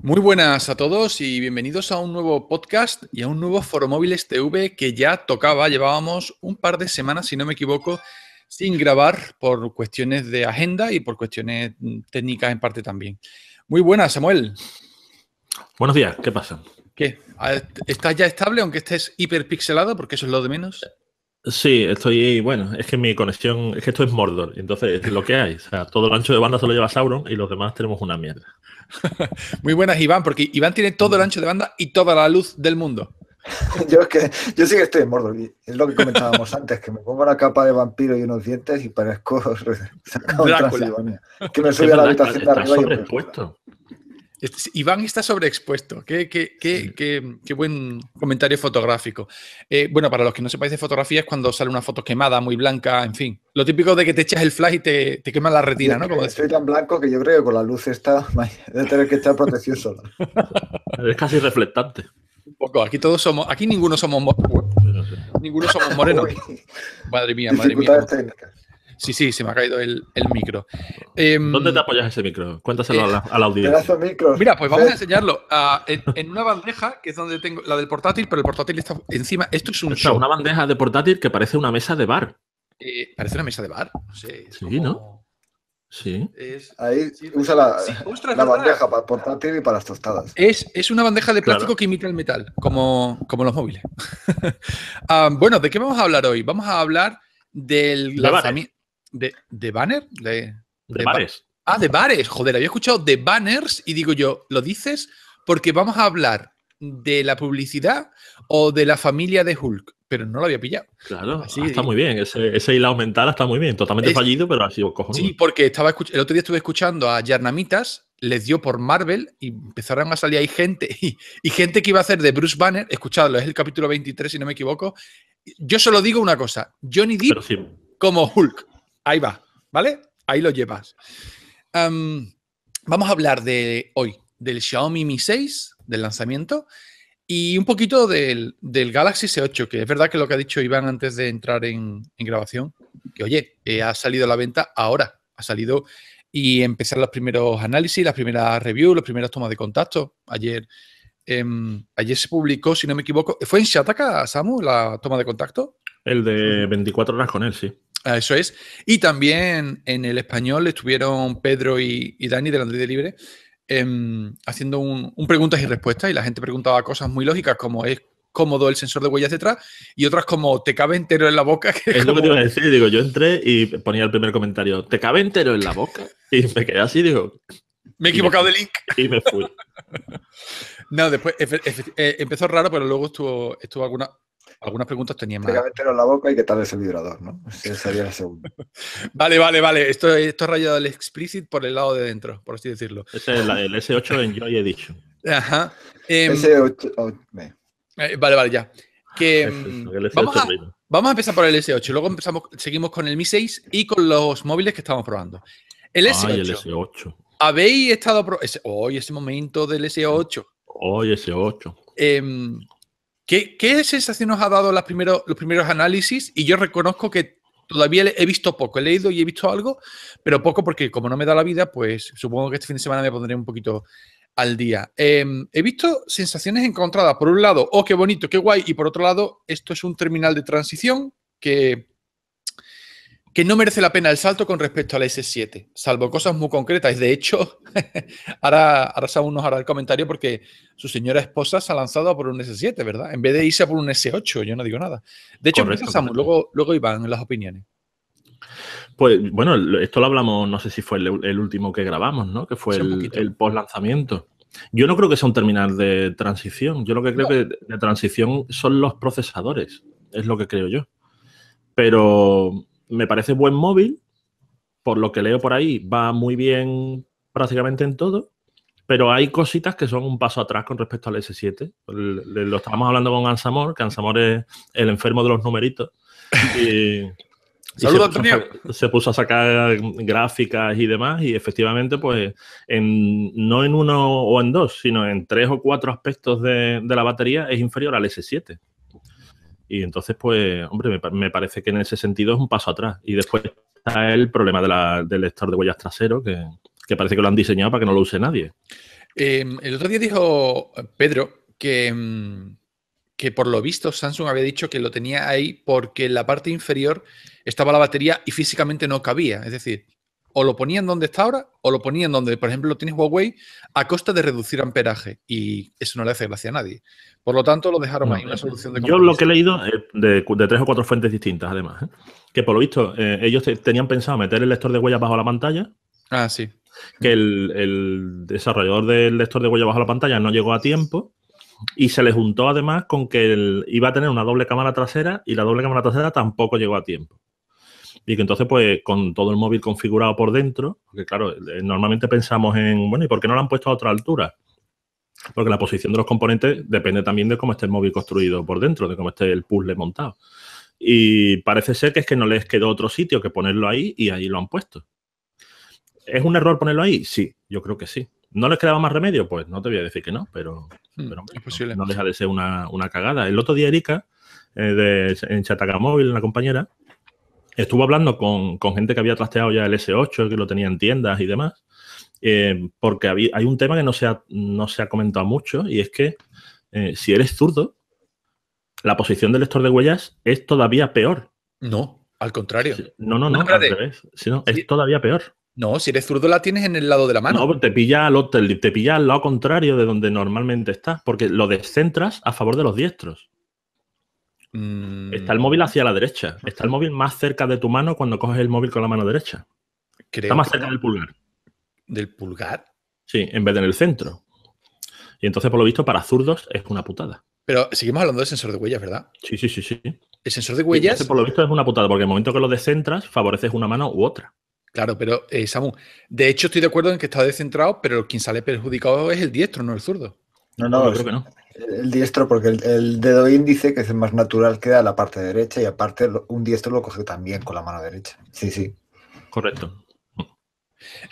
Muy buenas a todos y bienvenidos a un nuevo podcast y a un nuevo Foro Móviles TV que ya tocaba. Llevábamos un par de semanas, si no me equivoco, sin grabar por cuestiones de agenda y por cuestiones mm, técnicas en parte también. Muy buenas, Samuel. Buenos días, ¿qué pasa? ¿Qué? ¿Estás ya estable aunque estés hiperpixelado? Porque eso es lo de menos. Sí, estoy. Bueno, es que mi conexión. Es que esto es Mordor. Entonces, es lo que hay. O sea, todo el ancho de banda se lo lleva Sauron y los demás tenemos una mierda. Muy buenas, Iván, porque Iván tiene todo el ancho de banda y toda la luz del mundo. yo, que, yo sí que estoy en Mordor. es lo que comentábamos antes, que me pongo una capa de vampiro y unos dientes y parezco sacado Drácula. Que me sube a la habitación de arriba. Este, Iván está sobreexpuesto. Qué, qué, buen comentario fotográfico. Eh, bueno, para los que no sepáis de fotografía, es cuando sale una foto quemada, muy blanca, en fin. Lo típico de que te echas el flash y te, te quema la retina, ¿no? Como Estoy tan blanco que yo creo que con la luz está, debe tener que estar protección solar. es casi reflectante. Un poco. Aquí todos somos, aquí ninguno somos, ninguno somos morenos. madre mía, madre mía. Sí, sí, se me ha caído el, micro. Em, ¿Dónde te apoyas ese micro? Cuéntaselo al a, la, audiencia. Mira, pues vamos a enseñarlo. en, una bandeja, que es donde tengo la del portátil, pero el portátil está encima. Esto es un o Una bandeja de portátil que parece una mesa de bar. Eh, parece una mesa de bar. sí, ¿no? Sí. Es, Ahí pues, usa la, bandeja para portátil y para las tostadas. Es, una bandeja de plástico que imita el metal, como, como los móviles. Ah, bueno, ¿de qué vamos a hablar hoy? Vamos a hablar del lanzamiento. ¿De, banner? De, bares. ah, de bares. Joder, había escuchado de banners y digo yo, ¿lo dices? Porque vamos a hablar de la publicidad o de la familia de Hulk, pero no lo había pillado. Claro, Así, está muy bien, ese, hilado mental está muy bien, totalmente fallido, pero ha sido cojones. Sí, porque estaba el otro día estuve escuchando a Yarnamitas, les dio por Marvel y empezaron a salir ahí gente, y, gente que iba a hacer de Bruce Banner, escuchadlo, es el capítulo 23 si no me equivoco. Yo solo digo una cosa, Johnny Depp como Hulk. Ahí va, ¿vale? Ahí lo llevas. Em, vamos a hablar de hoy, del Xiaomi Mi 6, del lanzamiento, y un poquito del, Galaxy S8, que es verdad que lo que ha dicho Iván antes de entrar en, grabación, que oye, eh, ha salido a la venta ahora, ha salido y empezar los primeros análisis, las primeras reviews, las primeras tomas de contacto. Ayer, em, ayer se publicó, si no me equivoco, ¿fue en Shataka, Samu, la toma de contacto? El de 24 horas con él, sí. Eso es. Y también en el español estuvieron Pedro y, Dani del Andrés de Libre em, haciendo un, preguntas y respuestas y la gente preguntaba cosas muy lógicas como es cómodo el sensor de huellas detrás y otras como te cabe entero en la boca. es, lo que te iba a decir, digo, yo entré y ponía el primer comentario, te cabe entero en la boca y me quedé así, digo... Me he equivocado de link. Y me fui. no, después eh, empezó raro, pero luego estuvo, estuvo alguna, algunas preguntas tenían más. en la boca y que tal es el vibrador, ¿no? Esa sería la segunda. vale, vale, vale. Esto, ha rayado el explicit por el lado de dentro, por así decirlo. Ese es el S8 Enjoy Edition. Ajá. Em, S8. Eh, vale, vale, ya. Que, em, vamos, a, empezar por el S8, luego empezamos, seguimos con el Mi 6 y con los móviles que estamos probando. El S8. el S8. ¿Habéis estado... Hoy ese, momento del S8. Hoy S8. Eh, em, ¿Qué, sensación os ha dado los primeros análisis? Y yo reconozco que todavía he visto poco, he leído y he visto algo, pero poco porque como no me da la vida, pues supongo que este fin de semana me pondré un poquito al día. Em, he visto sensaciones encontradas. Por un lado, oh, qué bonito, qué guay. Y por otro lado, esto es un terminal de transición que que no merece la pena el salto con respecto al S7, salvo cosas muy concretas. De hecho, ahora, ahora nos hará el comentario porque su señora esposa se ha lanzado por un S7, ¿verdad? En vez de irse por un S8, yo no digo nada. De hecho, luego, luego Iván en las opiniones. Pues bueno, esto lo hablamos, no sé si fue el, último que grabamos, ¿no? Que fue el, el post lanzamiento. Yo no creo que sea un terminal de transición. Yo lo que creo que de transición son los procesadores. Es lo que creo yo. Pero me parece buen móvil, por lo que leo por ahí, va muy bien prácticamente en todo, pero hay cositas que son un paso atrás con respecto al S7. lo estábamos hablando con Ansamor, que Ansamor es el enfermo de los numeritos. Y, se, puso a, sacar gráficas y demás, y efectivamente, pues, no en uno o en dos, sino en tres o cuatro aspectos de, de la batería es inferior al S7. Y entonces, pues, hombre, me, parece que en ese sentido es un paso atrás. Y después está el problema del lector de huellas trasero, que, parece que lo han diseñado para que no lo use nadie. Em, el otro día dijo Pedro que, em, que por lo visto Samsung había dicho que lo tenía ahí porque en la parte inferior estaba la batería y físicamente no cabía. Es decir, o lo ponían donde está ahora, o lo ponían donde, por ejemplo, lo tienes Huawei, a costa de reducir amperaje. Y eso no le hace gracia a nadie. Por lo tanto, lo dejaron ahí, una eh, solución Yo lo que he leído eh, de, tres o cuatro fuentes distintas, además, ¿eh? que por lo visto ellos tenían pensado meter el lector de huellas bajo la pantalla. Ah, sí. Que el, desarrollador del lector de huellas bajo la pantalla no llegó a tiempo. Y se le juntó además con que iba a tener una doble cámara trasera y la doble cámara trasera tampoco llegó a tiempo y que entonces, pues, con todo el móvil configurado por dentro, que claro, eh, normalmente pensamos en, bueno, ¿y por qué no lo han puesto a otra altura? Porque la posición de los componentes depende también de cómo esté el móvil construido por dentro, de cómo esté el puzzle montado. Y parece ser que es que no les quedó otro sitio que ponerlo ahí y ahí lo han puesto. ¿Es un error ponerlo ahí? Sí, yo creo que sí. ¿No les quedaba más remedio? Pues no te voy a decir que no, pero, hmm, no, deja de ser una, cagada. El otro día Erika, eh, en Chataca Móvil, una compañera, Estuvo hablando con, con gente que había trasteado ya el S8, que lo tenía en tiendas y demás, eh, porque hay un tema que no se, ha, no se ha comentado mucho y es que eh, si eres zurdo, la posición del lector de huellas es todavía peor. No, al contrario. No, no, no, Sino, es todavía peor. No, si eres zurdo la tienes en el lado de la mano. No, te pilla al, te, te pilla al lado contrario de donde normalmente estás, porque lo descentras a favor de los diestros. Está el móvil hacia la derecha. Está el móvil más cerca de tu mano cuando coges el móvil con la mano derecha. está más cerca del pulgar. ¿Del pulgar? Sí, en vez de en el centro. Y entonces, por lo visto, para zurdos es una putada. Pero seguimos hablando del sensor de huellas, ¿verdad? Sí, sí, sí, sí. El sensor de huellas. por lo visto, es una putada, porque en el momento que lo descentras, favoreces una mano u otra. Claro, pero eh, Samu, de hecho estoy de acuerdo en que está descentrado, pero quien sale perjudicado es el diestro, no el zurdo. No, no, creo que no. El diestro, porque el, dedo índice, que es el más natural, queda en la parte derecha y aparte un diestro lo coge también con la mano derecha. Sí, sí. Correcto.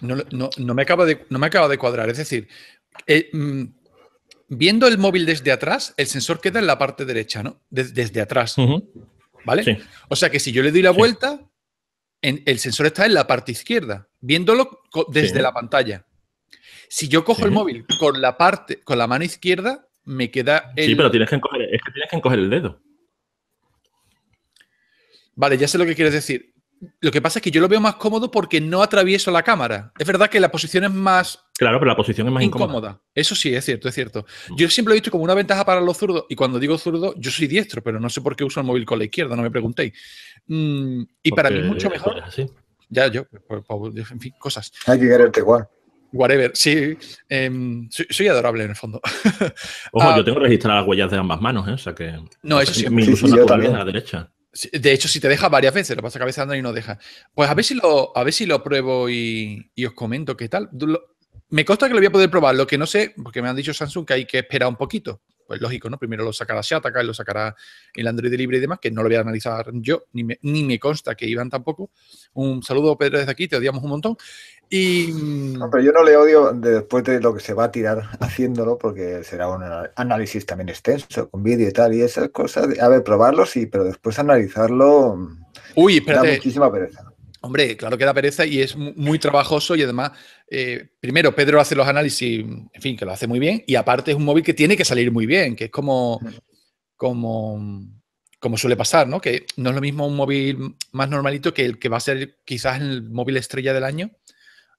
No, me, acaba de, no me acaba de cuadrar. Es decir, eh, mm, viendo el móvil desde atrás, el sensor queda en la parte derecha, ¿no? desde atrás. ¿Vale? O sea que si yo le doy la vuelta, el sensor está en la parte izquierda, viéndolo desde la pantalla. Si yo cojo el móvil con la parte, con la mano izquierda, me queda el... Sí, pero tienes que encoger, tienes que el dedo. Vale, ya sé lo que quieres decir. Lo que pasa es que yo lo veo más cómodo porque no atravieso la cámara. Es verdad que la posición es más. Claro, pero la posición es más incómoda. Eso sí, es cierto, es cierto. Mm. Yo siempre lo he visto como una ventaja para los zurdos. Y cuando digo zurdo, yo soy diestro, pero no sé por qué uso el móvil con la izquierda, no me preguntéis. Mm, y para mí mucho mejor. Pues, ya, yo, pues, pues, en fin, cosas. Hay que quererte igual. Whatever, sí, em, soy, adorable en el fondo. Ojo, yo ah, tengo registradas las huellas de ambas manos, ¿eh? O sea que. No, eso sí. a la derecha. De hecho, si te deja varias veces, lo pasa cabeza y no deja. Pues a ver si lo, a ver si lo pruebo y, os comento qué tal. me consta que lo voy a poder probar, lo que no sé, porque me han dicho Samsung que hay que esperar un poquito pues lógico, ¿no? Primero lo sacará Shataka, lo sacará el Android Libre y demás, que no lo voy a analizar yo, ni me, ni consta que iban tampoco. Un saludo, Pedro, desde aquí, te odiamos un montón. Y... Mm, pero yo no le odio después de lo que se va a tirar haciéndolo, porque será un análisis también extenso, con vídeo y tal, y esas cosas. a ver, probarlo sí, pero después analizarlo. Mm, Uy, espérate. Da muchísima pereza. Hombre, claro que da pereza y es muy trabajoso y además, eh, primero, Pedro hace los análisis, en fin, que lo hace muy bien y aparte es un móvil que tiene que salir muy bien, que es como, como, como suele pasar, ¿no? Que no es lo mismo un móvil más normalito que el que va a ser quizás el móvil estrella del año,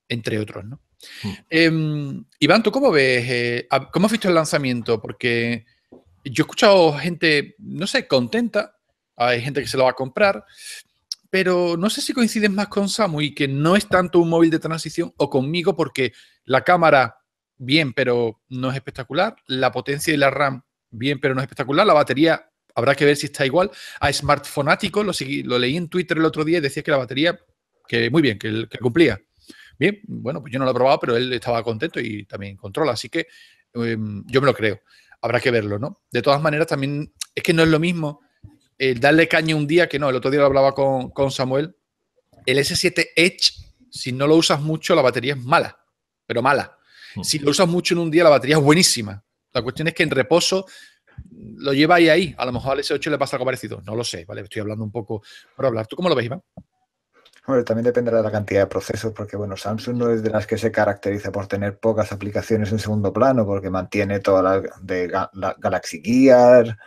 entre otros, ¿no? Mm. Em, Iván, ¿tú cómo ves? Eh, ¿Cómo has visto el lanzamiento? Porque yo he escuchado gente, no sé, contenta, hay gente que se lo va a comprar pero no sé si coincides más con Samu y que no es tanto un móvil de transición o conmigo porque la cámara, bien, pero no es espectacular, la potencia y la RAM, bien, pero no es espectacular, la batería, habrá que ver si está igual. A Smartphoneático, lo, lo leí en Twitter el otro día y decía que la batería, que muy bien, que, cumplía. Bien, bueno, pues yo no lo he probado, pero él estaba contento y también controla, así que em, yo me lo creo. Habrá que verlo, ¿no? De todas maneras, también es que no es lo mismo el eh, darle caña un día, que no, el otro día lo hablaba con, Samuel, el S7 Edge, si no lo usas mucho, la batería es mala, pero mala. Mm. Si lo usas mucho en un día, la batería es buenísima. La cuestión es que en reposo lo lleva ahí, ahí. A lo mejor al S8 le pasa algo parecido. No lo sé, ¿vale? Estoy hablando un poco por hablar. ¿Tú cómo lo ves, Iván? Hombre, también dependerá de la cantidad de procesos, porque bueno, Samsung no es de las que se caracteriza por tener pocas aplicaciones en segundo plano, porque mantiene toda las de Galaxy Gear,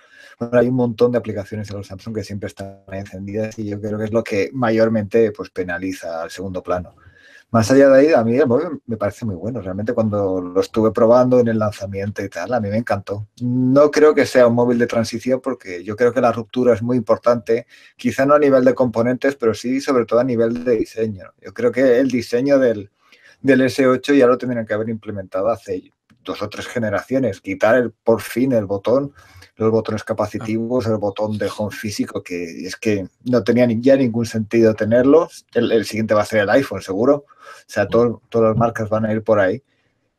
hay un montón de aplicaciones en los Samsung que siempre están encendidas y yo creo que es lo que mayormente pues, penaliza al segundo plano. Más allá de ahí, a mí el móvil me parece muy bueno. Realmente cuando lo estuve probando en el lanzamiento y tal, a mí me encantó. No creo que sea un móvil de transición porque yo creo que la ruptura es muy importante, quizá no a nivel de componentes, pero sí sobre todo a nivel de diseño. Yo creo que el diseño del, S8 ya lo tendrían que haber implementado hace dos o tres generaciones, quitar el, por fin el botón, los botones capacitivos, el botón de home físico, que es que no tenía ya ningún sentido tenerlo. El, siguiente va a ser el iPhone, seguro. O sea, mm. todas las marcas van a ir por ahí.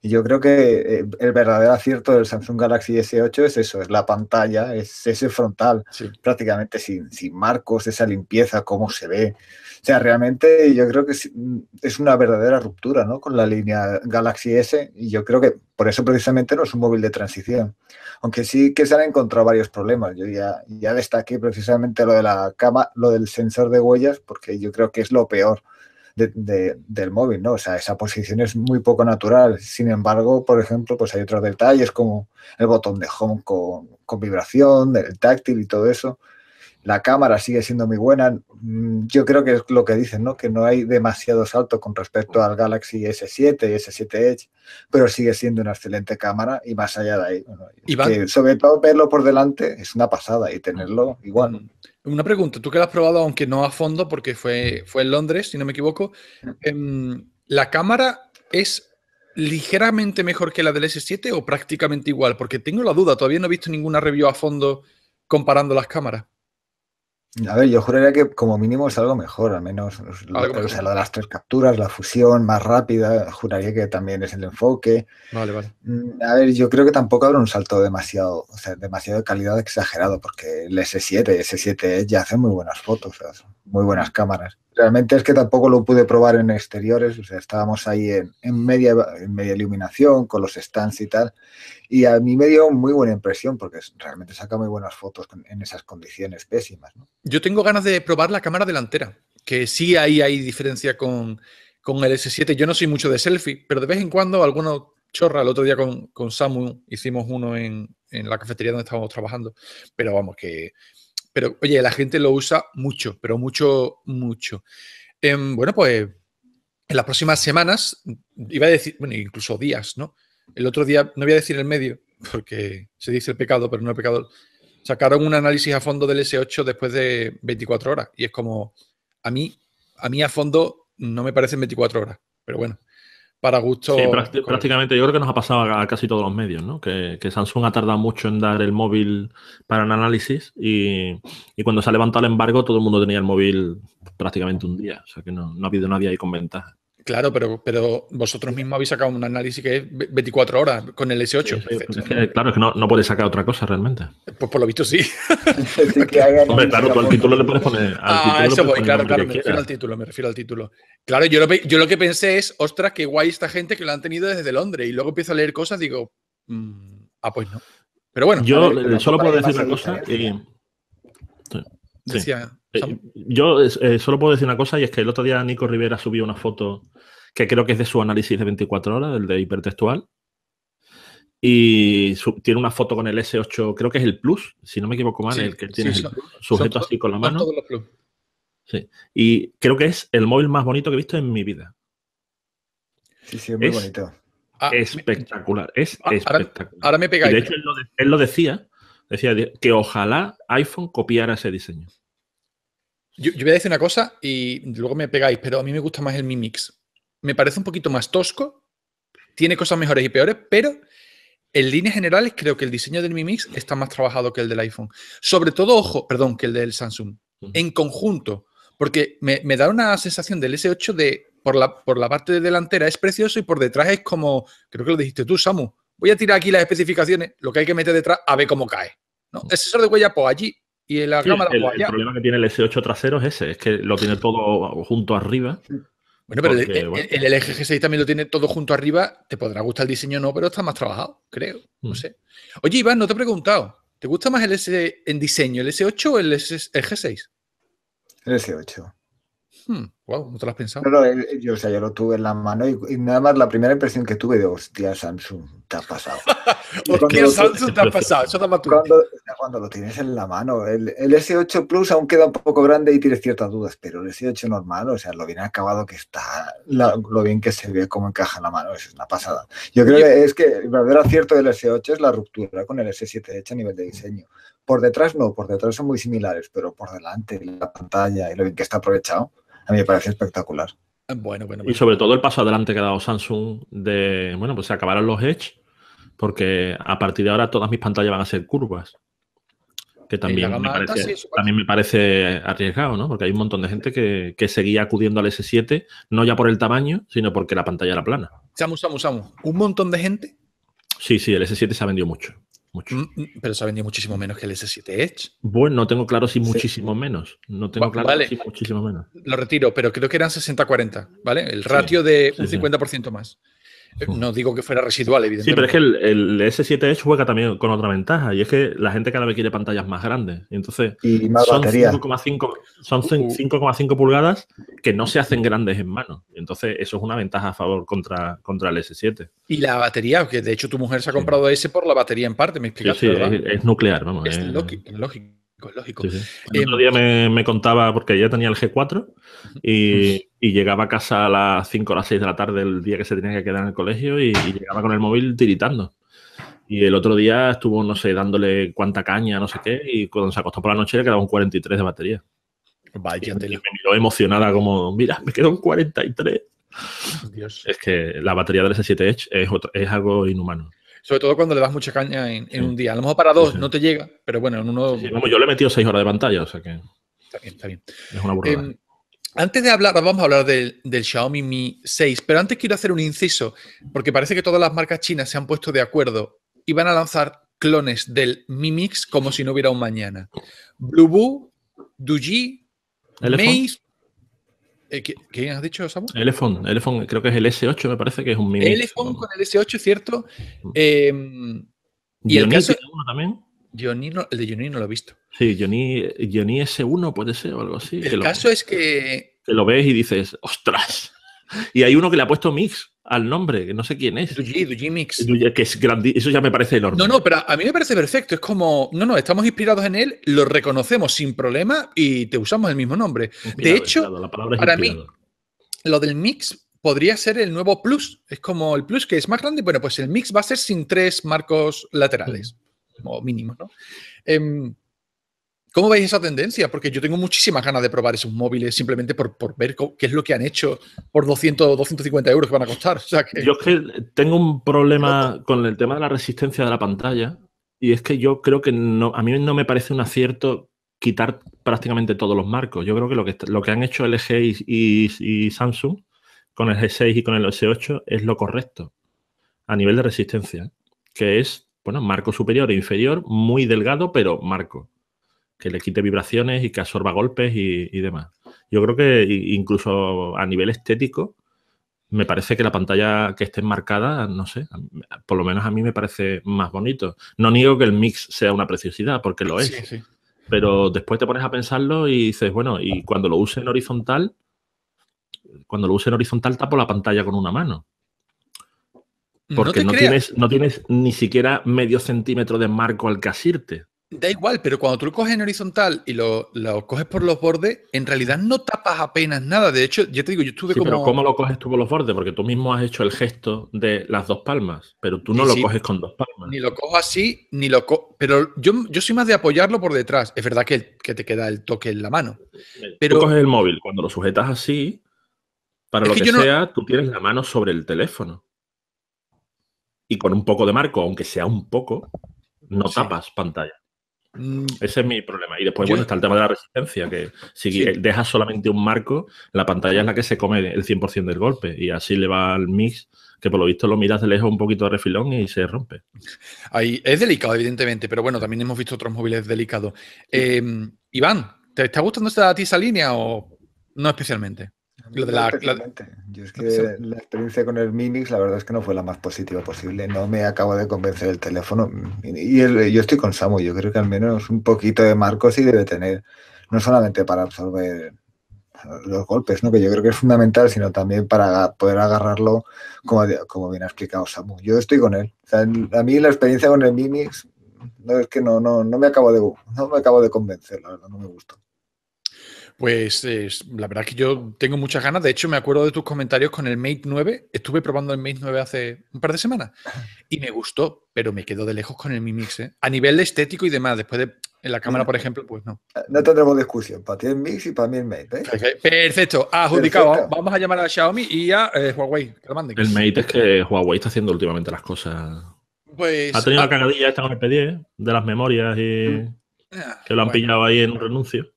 Y yo creo que eh, el verdadero acierto del Samsung Galaxy S8 es eso, es la pantalla, es ese frontal, prácticamente sin, sin, marcos, esa limpieza, cómo se ve. O sea, realmente yo creo que es, mm, una verdadera ruptura con la línea Galaxy S y yo creo que por eso precisamente no es un móvil de transición. Aunque sí que se han encontrado varios problemas. Yo ya, ya destaqué precisamente lo de la cama, lo del sensor de huellas, porque yo creo que es lo peor del móvil, ¿no? O sea, esa posición es muy poco natural. Sin embargo, por ejemplo, pues hay otros detalles como el botón de home con, con vibración, el táctil y todo eso. La cámara sigue siendo muy buena. Mm, yo creo que es lo que dicen, ¿no? Que no hay demasiado salto con respecto al Galaxy S7 y S7 Edge, pero sigue siendo una excelente cámara y más allá de ahí. sobre todo verlo por delante es una pasada y tenerlo igual. Una pregunta, tú que la has probado, aunque no a fondo, porque fue, fue en Londres, si no me equivoco, em, ¿la cámara es ligeramente mejor que la del S7 o prácticamente igual? Porque tengo la duda, todavía no he visto ninguna review a fondo comparando las cámaras. A ver, yo juraría que como mínimo es algo mejor, al menos lo, de las tres capturas, la fusión más rápida, juraría que también es el enfoque. Vale, vale. Mm, a ver, yo creo que tampoco habrá un salto demasiado, demasiado de calidad exagerado, porque el S7 S7 e ya hace muy buenas fotos. O muy buenas cámaras. Realmente es que tampoco lo pude probar en exteriores, estábamos ahí en, media, en media iluminación, con los stands y tal, y a mí me dio muy buena impresión, porque realmente saca muy buenas fotos en esas condiciones pésimas. Yo tengo ganas de probar la cámara delantera, que sí ahí hay diferencia con, con el S7. Yo no soy mucho de selfie, pero de vez en cuando alguno chorra. El otro día con, con Samu hicimos uno en, en la cafetería donde estábamos trabajando, pero vamos, que pero oye, la gente lo usa mucho, pero mucho, mucho. Em, bueno, pues en las próximas semanas, iba a decir, bueno, incluso días, ¿no? El otro día, no voy a decir el medio, porque se dice el pecado, pero no el pecado. Sacaron un análisis a fondo del S8 después de 24 horas. Y es como, a mí, a mí a fondo no me parecen 24 horas, pero bueno para gusto. Sí, prácticamente yo creo que nos ha pasado a casi todos los medios, ¿no? Que, Samsung ha tardado mucho en dar el móvil para el análisis y, y, cuando se ha levantado el embargo todo el mundo tenía el móvil prácticamente un día, o sea que no, no ha habido nadie ahí con ventaja. Claro, pero, pero vosotros mismos habéis sacado un análisis que es 24 horas con el S8. claro, es que no, no sacar otra cosa realmente. Pues por lo visto sí. Hombre, claro, tú al título le puedes poner. ah, eso voy, claro, claro, me refiero al título, me refiero al título. Claro, yo lo, yo lo que pensé es, ostras, qué guay esta gente que lo han tenido desde Londres. Y luego empiezo a leer cosas y digo, mm, ah, pues no. Pero bueno. Yo solo puedo decir una cosa. Y, Decía, eh, yo eh, solo puedo decir una cosa y es que el otro día Nico Rivera subió una foto que creo que es de su análisis de 24 horas, el de hipertextual. Y tiene una foto con el S8, creo que es el Plus, si no me equivoco mal, el que tiene sujeto así con la mano. Y creo que es el móvil más bonito que he visto en mi vida. Sí, sí, es muy bonito. Ah, espectacular, es ah, espectacular. Ahora, me pegáis. Y de hecho, él lo decía, decía que ojalá iPhone copiara ese diseño. Yo, voy a decir una cosa y luego me pegáis, pero a mí me gusta más el Mi Mix. Me parece un poquito más tosco, tiene cosas mejores y peores, pero en líneas generales creo que el diseño del Mi Mix está más trabajado que el del iPhone. Sobre todo, ojo, perdón, que el del Samsung. En conjunto, porque me, da una sensación del S8 de por la, por la parte delantera es precioso y por detrás es como, creo que lo dijiste tú, Samu, voy a tirar aquí las especificaciones, lo que hay que meter detrás, a ver cómo cae. ¿no? El sensor de huella, por pues allí y El, problema que tiene el S8 trasero es ese, es que lo tiene todo junto arriba. Bueno, pero el, LG G6 también lo tiene todo junto arriba. Te podrá gustar el diseño no, pero está más trabajado, creo. No mm. sé. Oye, Iván, no te he preguntado. ¿Te gusta más el S en diseño, el S8 o el, G6? El S8. Hmm, no te eh, eh, yo, o sea, lo tuve en la mano y, nada más la primera impresión que tuve de hostia, Samsung, te ha pasado. hostia, Samsung, te ha pasado. Eso cuando, cuando, lo tienes en la mano, el, S8 Plus aún queda un poco grande y tienes ciertas dudas, pero el S8 normal, o sea, lo bien acabado que está, lo bien que se ve, cómo encaja en la mano, es una pasada. Yo creo que es que el verdadero acierto del S8 es la ruptura con el S7 hecho a nivel de diseño. Por detrás no, por detrás son muy similares, pero por delante, la pantalla y lo bien que está aprovechado a mí me parece espectacular. Ah, bueno, bueno, Y sobre todo el paso adelante que ha dado Samsung de, bueno, pues se acabaron los Edge, porque a partir de ahora todas mis pantallas van a ser curvas. Que también, me parece, también me parece arriesgado, ¿no? Porque hay un montón de gente que, seguía acudiendo al S7, no ya por el tamaño, sino porque la pantalla era plana. Samu, Samu, Samu, un montón de gente. Sí, sí, el S7 se ha vendido mucho. Mm, mm, pero se ha vendido muchísimo menos que el S7 Edge. Bueno, no tengo claro si muchísimo menos. No tengo claro si muchísimo menos. Lo retiro, pero creo que eran 60-40, ¿vale? El ratio de un 50% más. Eh, no digo que fuera residual, evidentemente. Sí, pero es que el, S7 juega también con otra ventaja y es que la gente cada vez quiere pantallas más grandes. Y entonces, y son 5,5 uh. pulgadas que no se hacen grandes en mano. entonces, eso es una ventaja a favor contra, contra el S7. Y la batería, que de hecho tu mujer se ha comprado ese por la batería en parte, me explicas Sí, Es, nuclear, vamos. es lógico lógico, otro em, día me, contaba, porque ya tenía el G4 y, llegaba a casa a las 5 o las 6 de la tarde el día que se tenía que quedar en el colegio y, llegaba con el móvil tiritando. Y el otro día estuvo, no sé, dándole cuánta caña, no sé qué, y cuando se acostó por la noche le quedaba un 43 de batería. Vaya, y me, miró emocionada como, mira, me quedó un 43. Dios. Es que la batería del S7 Edge es algo inhumano. Sobre todo cuando le das mucha caña en, un día. A lo mejor para dos no te llega, pero bueno, en uno. yo le he metido seis horas de pantalla, o sea que. Está bien, está bien. Es una burrada. Em, antes de hablar, vamos a hablar del, del, Xiaomi Mi 6, pero antes quiero hacer un inciso, porque parece que todas las marcas chinas se han puesto de acuerdo y van a lanzar clones del Mi Mix como si no hubiera un mañana. Boo, Duji, Maze, eh, ¿Qué ¿Quién has dicho, Samu? Elephone, creo que es el S8, me parece que es un mini. iPhone con el S8, cierto. Mm. Em, y el caso, también? el de Johnny no lo he visto. Sí, Johnny, Johnny S1 puede ser o algo así. El caso es que... que... lo ves y dices, ostras. Y hay uno que le ha puesto Mix, al nombre, que no sé quién es. Duji, Duji Mix. Que es grandísimo, eso ya me parece enorme. No, no, pero a mí me parece perfecto. Es como, no, no, estamos inspirados en él, lo reconocemos sin problema y te usamos el mismo nombre. de hecho, para mí, lo del mix podría ser el nuevo plus. Es como el plus que es más grande, bueno, pues el mix va a ser sin tres marcos laterales, o mínimo, ¿no? Em, ¿Cómo veis esa tendencia? Porque yo tengo muchísimas ganas de probar esos móviles simplemente por, ver qué es lo que han hecho por 200 250 euros que van a costar. Yo que tengo un problema con el tema de la resistencia de la pantalla y es que yo creo que no, a mí no me parece un acierto quitar prácticamente todos los marcos. Yo creo que lo que, lo que han hecho LG y, y Samsung con el G6 y con el S8 es lo correcto a nivel de resistencia, que es, bueno, marco superior e inferior, muy delgado, pero marco que le quite vibraciones y que absorba golpes y, demás. Yo creo que incluso a nivel estético, me parece que la pantalla que esté enmarcada, no sé, por lo menos a mí me parece más bonito. No niego que el mix sea una preciosidad, porque lo es. Pero después te pones a pensarlo y dices, bueno, y cuando lo use en horizontal, cuando lo use en horizontal tapo la pantalla con una mano. Porque no, tienes, no tienes ni siquiera medio centímetro de marco al que Da igual, pero cuando tú lo coges en horizontal y lo, coges por los bordes, en realidad no tapas apenas nada. De hecho, ya te digo, yo estuve sí, como. Pero ¿cómo lo coges tú por los bordes? Porque tú mismo has hecho el gesto de las dos palmas, pero tú no lo coges con dos palmas. Ni lo cojo así, ni lo cojo. Pero yo, yo soy más de apoyarlo por detrás. Es verdad que, te queda el toque en la mano. Pero... Tú coges el móvil, cuando lo sujetas así, para lo que, sea, tú tienes la mano sobre el teléfono. Y con un poco de marco, aunque sea un poco, no tapas pantalla. Mm. Ese es mi problema. Y después, bueno, está el tema de la resistencia, que si deja eh, dejas solamente un marco, la pantalla es la que se come el 100% del golpe y así le va al mix que por lo visto lo miras de lejos un poquito de refilón y se rompe. Ahí es delicado, evidentemente, pero bueno, también hemos visto otros móviles delicados. Eh, Iván, ¿te está gustando esta, a esa línea o no especialmente? la, Yo es que la experiencia con el Mimix la verdad es que no fue la más positiva posible. No me acabo de convencer el teléfono. Y yo estoy con Samu, yo creo que al menos un poquito de marcos sí debe tener, no solamente para absorber los golpes, ¿no? que yo creo que es fundamental, sino también para poder agarrarlo, como, bien ha explicado Samu. Yo estoy con él. a mí la experiencia con el Mimix no es que no, no, no me acabo de no me acabo de convencer, la verdad, no me gustó. Pues la verdad es que yo tengo muchas ganas. De hecho, me acuerdo de tus comentarios con el Mate 9. Estuve probando el Mate 9 hace un par de semanas y me gustó, pero me quedo de lejos con el Mi Mix. ¿eh? A nivel estético y demás, después de en la cámara, por ejemplo, pues no. Eh, no tendremos discusión. Para ti el Mix y para mí el Mate. ¿eh? Perfecto. Adjudicado. Vamos a llamar a Xiaomi y a Huawei. Que El Mate es que Huawei está haciendo últimamente las cosas. Pues, ha tenido la cagadilla esta con el p de las memorias y mm. que lo han ah, pillado ahí en un renuncio.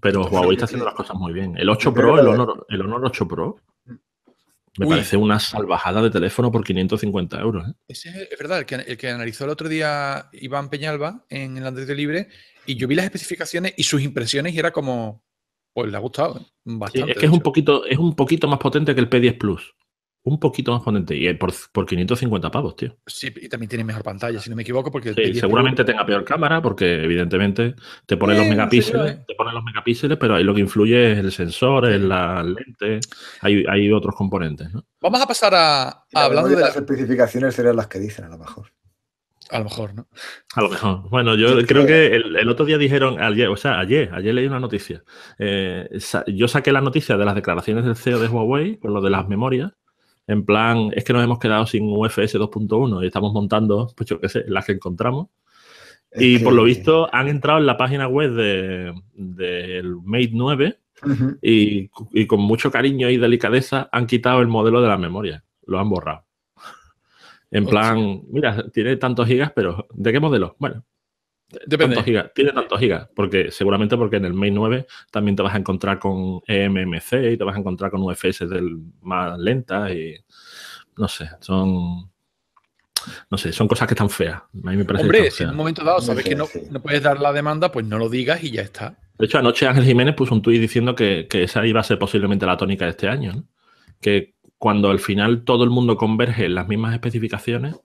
Pero Huawei está haciendo las cosas muy bien. El 8 Pro, el Honor, el Honor 8 Pro, me parece una salvajada de teléfono por 550 euros. ¿eh? es verdad, el que, analizó el otro día Iván Peñalba en el Android Libre, y yo vi las especificaciones y sus impresiones y era como, pues le ha gustado. Bastante, es que es un, poquito, es un poquito más potente que el P10 Plus un poquito más potente y eh, por, por 550 pavos, tío. Sí, y también tiene mejor pantalla, si no me equivoco, porque... Sí, seguramente tenga peor cámara, porque evidentemente te pone los eh, megapíxeles, eh. te ponen los megapíxeles, pero ahí lo que influye es el sensor, es la lente, hay, otros componentes, Vamos a pasar a... hablar hablando de, las especificaciones serían las que dicen, a lo mejor. A lo mejor, ¿no? A lo mejor. Bueno, yo creo que el, otro día dijeron, ayer, o sea, ayer, ayer leí una noticia. yo saqué la noticia de las declaraciones del CEO de Huawei, con lo de las memorias, en plan, es que nos hemos quedado sin UFS 2.1 y estamos montando, pues yo qué sé, las que encontramos. y por lo visto han entrado en la página web del de, Mate 9 y, con mucho cariño y delicadeza han quitado el modelo de la memoria, lo han borrado. En plan, mira, tiene tantos gigas, pero ¿de qué modelo? Bueno, Depende. tiene tantos gigas, porque seguramente porque en el Mate 9 también te vas a encontrar con EMMC y te vas a encontrar con UFS del más lenta y no sé, son no sé, son cosas que están feas. Hombre, si en un momento dado sabes que no, puedes dar la demanda, pues no lo digas y ya está. De hecho, anoche Ángel Jiménez puso un tuit diciendo que, que esa iba a ser posiblemente la tónica de este año, que cuando al final todo el mundo converge en las mismas especificaciones,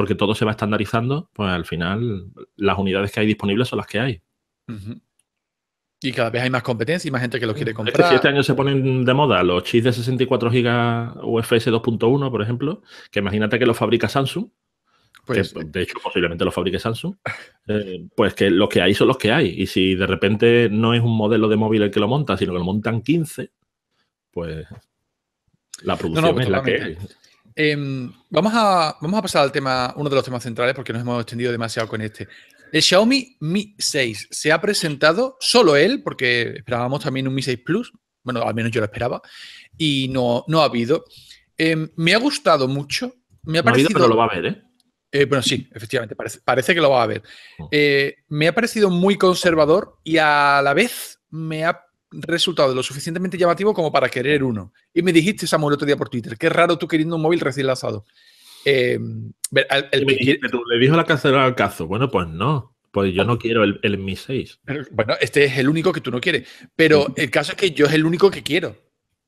porque todo se va estandarizando, pues al final las unidades que hay disponibles son las que hay. Y cada vez hay más competencia y más gente que los quiere comprar. Este, si este año se ponen de moda los chips de 64 GB UFS 2.1, por ejemplo, que imagínate que los fabrica Samsung, pues, de hecho posiblemente los fabrique Samsung, eh, pues que los que hay son los que hay. Y si de repente no es un modelo de móvil el que lo monta, sino que lo montan 15, pues la producción es la que hay. Em, vamos, a, vamos a pasar al tema, uno de los temas centrales, porque nos hemos extendido demasiado con este. El Xiaomi Mi 6 se ha presentado solo él, porque esperábamos también un Mi 6 Plus, bueno, al menos yo lo esperaba, y no, no ha habido. Em, me ha gustado mucho. Me ha parecido, pero lo va a ver, ¿eh? ¿eh? bueno, sí, efectivamente, parece, que lo va a ver. Oh. Eh, me ha parecido muy conservador y a la vez me ha resultado lo suficientemente llamativo como para querer uno. Y me dijiste, Samuel, otro día por Twitter, qué raro tú queriendo un móvil recién lanzado. el, em, le dijo la cancelada al cazo. Bueno, pues no. Pues yo no ah. quiero el, Mi 6. bueno, este es el único que tú no quieres. Pero el caso es que yo es el único que quiero.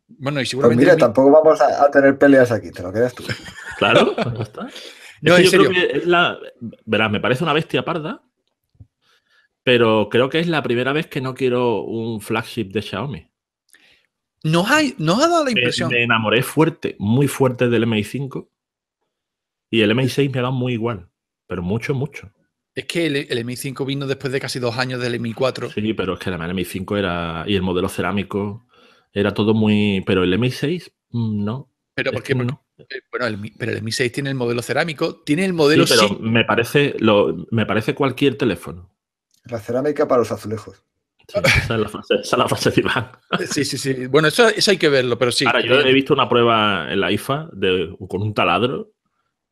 Bueno, y pues seguramente. mira, tampoco vamos a, tener peleas aquí, te lo quedas tú. Claro, pues no, yo Creo que es la. Verás, me parece una bestia parda, pero creo que es la primera vez que no quiero un flagship de Xiaomi. ¿No ha, ha dado la impresión. Me, enamoré fuerte, muy fuerte del MI5 y el MI6 me ha dado muy igual, pero mucho, mucho. Es que el, m MI5 vino después de casi dos años del MI4. Sí, pero es que además el MI5 era. y el modelo cerámico era todo muy. Pero el MI6, mm, no. Pero por eh, Bueno, el, pero el MI6 tiene el modelo cerámico, tiene el modelo. Sí, pero me parece, me parece cualquier teléfono. La cerámica para los azulejos. esa, es la fase, de Iván. Sí, sí, sí. Bueno, eso, hay que verlo, pero sí. Ahora, yo he visto una prueba en la IFA de, con un taladro,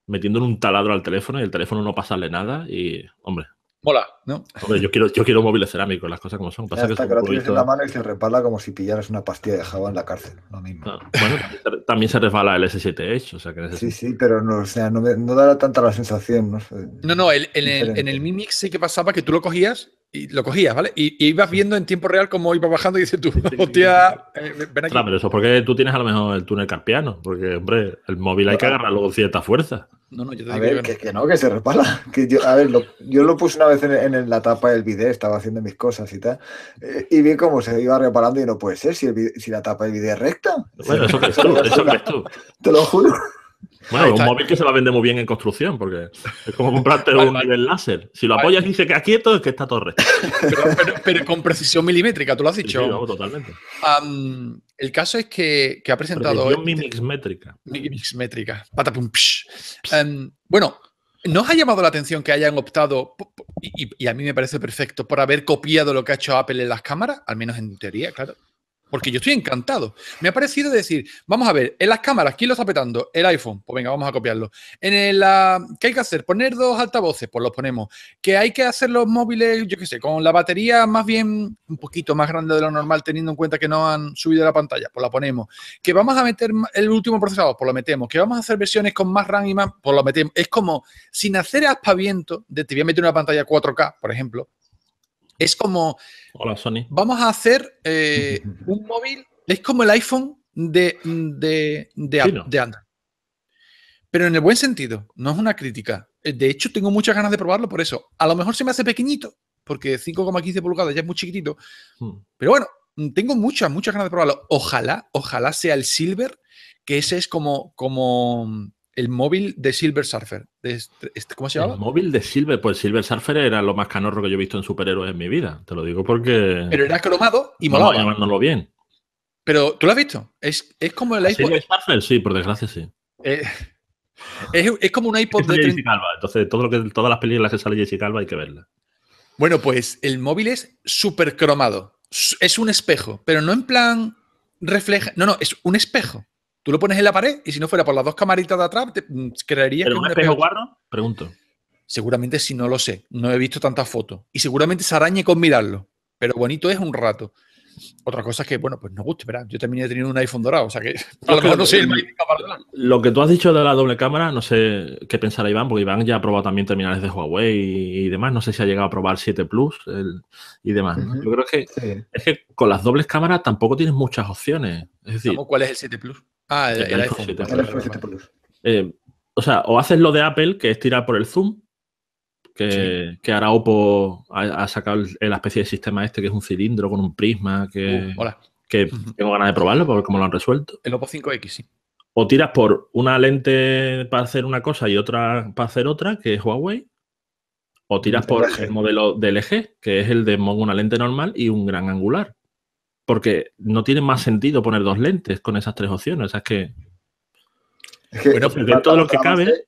metiendo un taladro al teléfono y el teléfono no pasa nada y, hombre, Mola. ¿no? yo quiero, yo quiero móviles cerámicos, las cosas como son. Pasa que, lo en la mano y se repala como si pillaras una pastilla de jabón en la cárcel. Lo mismo. Ah, bueno, también se resbala el S7 Edge. O sea que sí, sí, pero no, o sea, no, me, no dará tanta la sensación. No, sé, no, no el, en el Mimix sí que pasaba que tú lo cogías y lo cogías, ¿vale? Y, ibas viendo en tiempo real cómo iba bajando y dices tú, hostia, eh, ven aquí. Claro, pero eso es porque tú tienes a lo mejor el túnel campeano, porque, hombre, el móvil hay que agarrarlo con cierta fuerza. No, no, yo te a ver, que, no, que se repala. Que yo, a ver, yo lo puse una vez en, la tapa del video, estaba haciendo mis cosas y tal, eh, y vi cómo se iba reparando y no puede ser si, si la tapa del video es recta. Bueno, eso que es tú, eso que es tú. Te lo juro. Bueno, un móvil que se va a muy bien en construcción, porque es como comprarte un nivel láser. Si lo apoyas y dice que aquí esto es que está torre. Pero, con precisión milimétrica, tú lo has dicho. no, totalmente. el caso es que, ha presentado. Precisión este- mimixmétrica. Mimixmétrica. Patapum, em, bueno, nos ha llamado la atención que hayan optado, y, a mí me parece perfecto, por haber copiado lo que ha hecho Apple en las cámaras? Al menos en teoría, claro. Porque yo estoy encantado. Me ha parecido decir, vamos a ver, en las cámaras, ¿quién lo está petando? El iPhone. Pues venga, vamos a copiarlo. En el, ¿Qué hay que hacer? ¿Poner dos altavoces? Pues los ponemos. ¿Que hay que hacer los móviles, yo qué sé, con la batería más bien un poquito más grande de lo normal, teniendo en cuenta que no han subido la pantalla? Pues la ponemos. ¿Que vamos a meter el último procesador? Pues lo metemos. ¿Que vamos a hacer versiones con más RAM y más? Pues lo metemos. Es como, sin hacer aspaviento de te voy a meter una pantalla 4K, por ejemplo, es como. Hola, Sony. Vamos a hacer eh, un móvil. Es como el iPhone de, de, de, Android. Pero en el buen sentido, no es una crítica. Eh, de hecho, tengo muchas ganas de probarlo por eso. A lo mejor se me hace pequeñito, porque 5,15 pulgadas ya es muy chiquitito. Hmm. Pero bueno, mm, tengo muchas, muchas ganas de probarlo. Ojalá, ojalá sea el Silver, que ese es como, como el móvil de Silver Surfer. Este, este, ¿Cómo se llamaba? El móvil de Silver. Pues Silver Surfer era lo más canorro que yo he visto en superhéroes en mi vida. Te lo digo porque. Pero era cromado y molado No, llamándolo bien. Pero tú lo has visto. Es, como el iPod. Silver Surfer, sí, por desgracia sí. Eh, es, como un iPod de. Jessica Entonces, todo lo que, todas las películas que sale Jessica Alba hay que verlas. Bueno, pues el móvil es súper cromado. Es un espejo, pero no en plan refleja. No, no, es un espejo. Tú lo pones en la pared y si no fuera por las dos camaritas de atrás, te, mm, creerías ¿Pero un espejo, guardo? Pregunto. Seguramente si no lo sé. No he visto tantas fotos. Y seguramente se arañe con mirarlo. Pero bonito es un rato. Otra cosa es que, bueno, pues no guste, ¿verdad? Yo también he tenido un iPhone dorado, o sea que lo que tú has dicho de la doble cámara, no sé qué pensará Iván, porque Iván ya ha probado también terminales de Huawei y, demás. No sé si ha llegado a probar 7 Plus y demás. Yo creo que, es que con las dobles cámaras tampoco tienes muchas opciones. Es decir, ¿cuál es el 7 Plus? Ah, el, eh, o sea, o haces lo de Apple, que es tirar por el zoom, que, que ahora Oppo ha, sacado la especie de sistema este, que es un cilindro con un prisma, que, uh, tengo ganas de probarlo, porque como lo han resuelto. El Oppo 5X, sí. O tiras por una lente para hacer una cosa y otra para hacer otra, que es Huawei. O tiras por el modelo del LG, que es el de una lente normal y un gran angular porque no tiene más sentido poner dos lentes con esas tres opciones. O sea, es que. bueno, todo lo que cabe.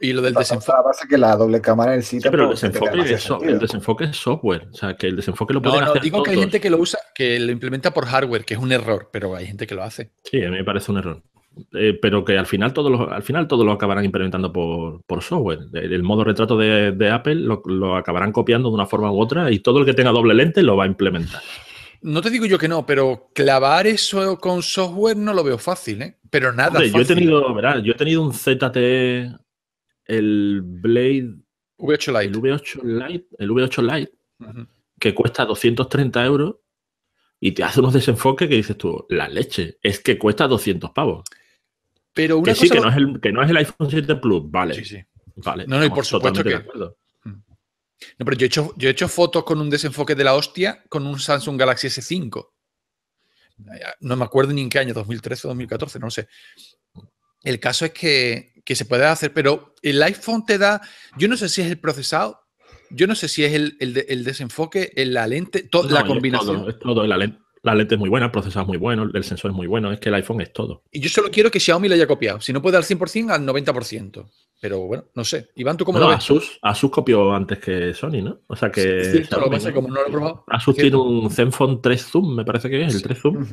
y lo del desenfoque. que la doble cámara en sí. pero el desenfoque, es software. O sea, que el desenfoque lo pueden no, hacer Digo que hay gente que lo usa, que lo implementa por hardware, que es un error, pero hay gente que lo hace. Sí, a mí me parece un error. Eh, pero que al final todos al final lo acabarán implementando por, software. El, modo retrato de, Apple lo, lo, acabarán copiando de una forma u otra y todo el que tenga doble lente lo va a implementar. No te digo yo que no, pero clavar eso con software no lo veo fácil, ¿eh? Pero nada. Yo he tenido, verás, yo he tenido un ZTE, el Blade. V8 Lite. El V8 Lite, el V8 Lite que cuesta 230 euros y te hace unos desenfoques que dices tú, la leche, es que cuesta 200 pavos. Pero una que sí, que, no es el, es el iPhone 7 Plus, vale. Sí, sí. Vale, no, no, y por supuesto que no, pero yo he, hecho, yo he hecho fotos con un desenfoque de la hostia con un Samsung Galaxy S5. No me acuerdo ni en qué año, 2013 o 2014, no sé. El caso es que, se puede hacer, pero el iPhone te da, yo no sé si es el procesado, yo no sé si es el, desenfoque, el, la lente, toda la combinación. todo, es la lente la lente es muy buena, el procesador es muy bueno, el sensor es muy bueno, es que el iPhone es todo. Y yo solo quiero que Xiaomi lo haya copiado. Si no puede al 100%, al 90%. Pero bueno, no sé. Iván, ¿tú cómo lo ves? Asus, copió antes que Sony, ¿no? O sea que... lo como no lo he probado. Asus tiene un Zenfone 3 Zoom, me parece que es, el 3 Zoom,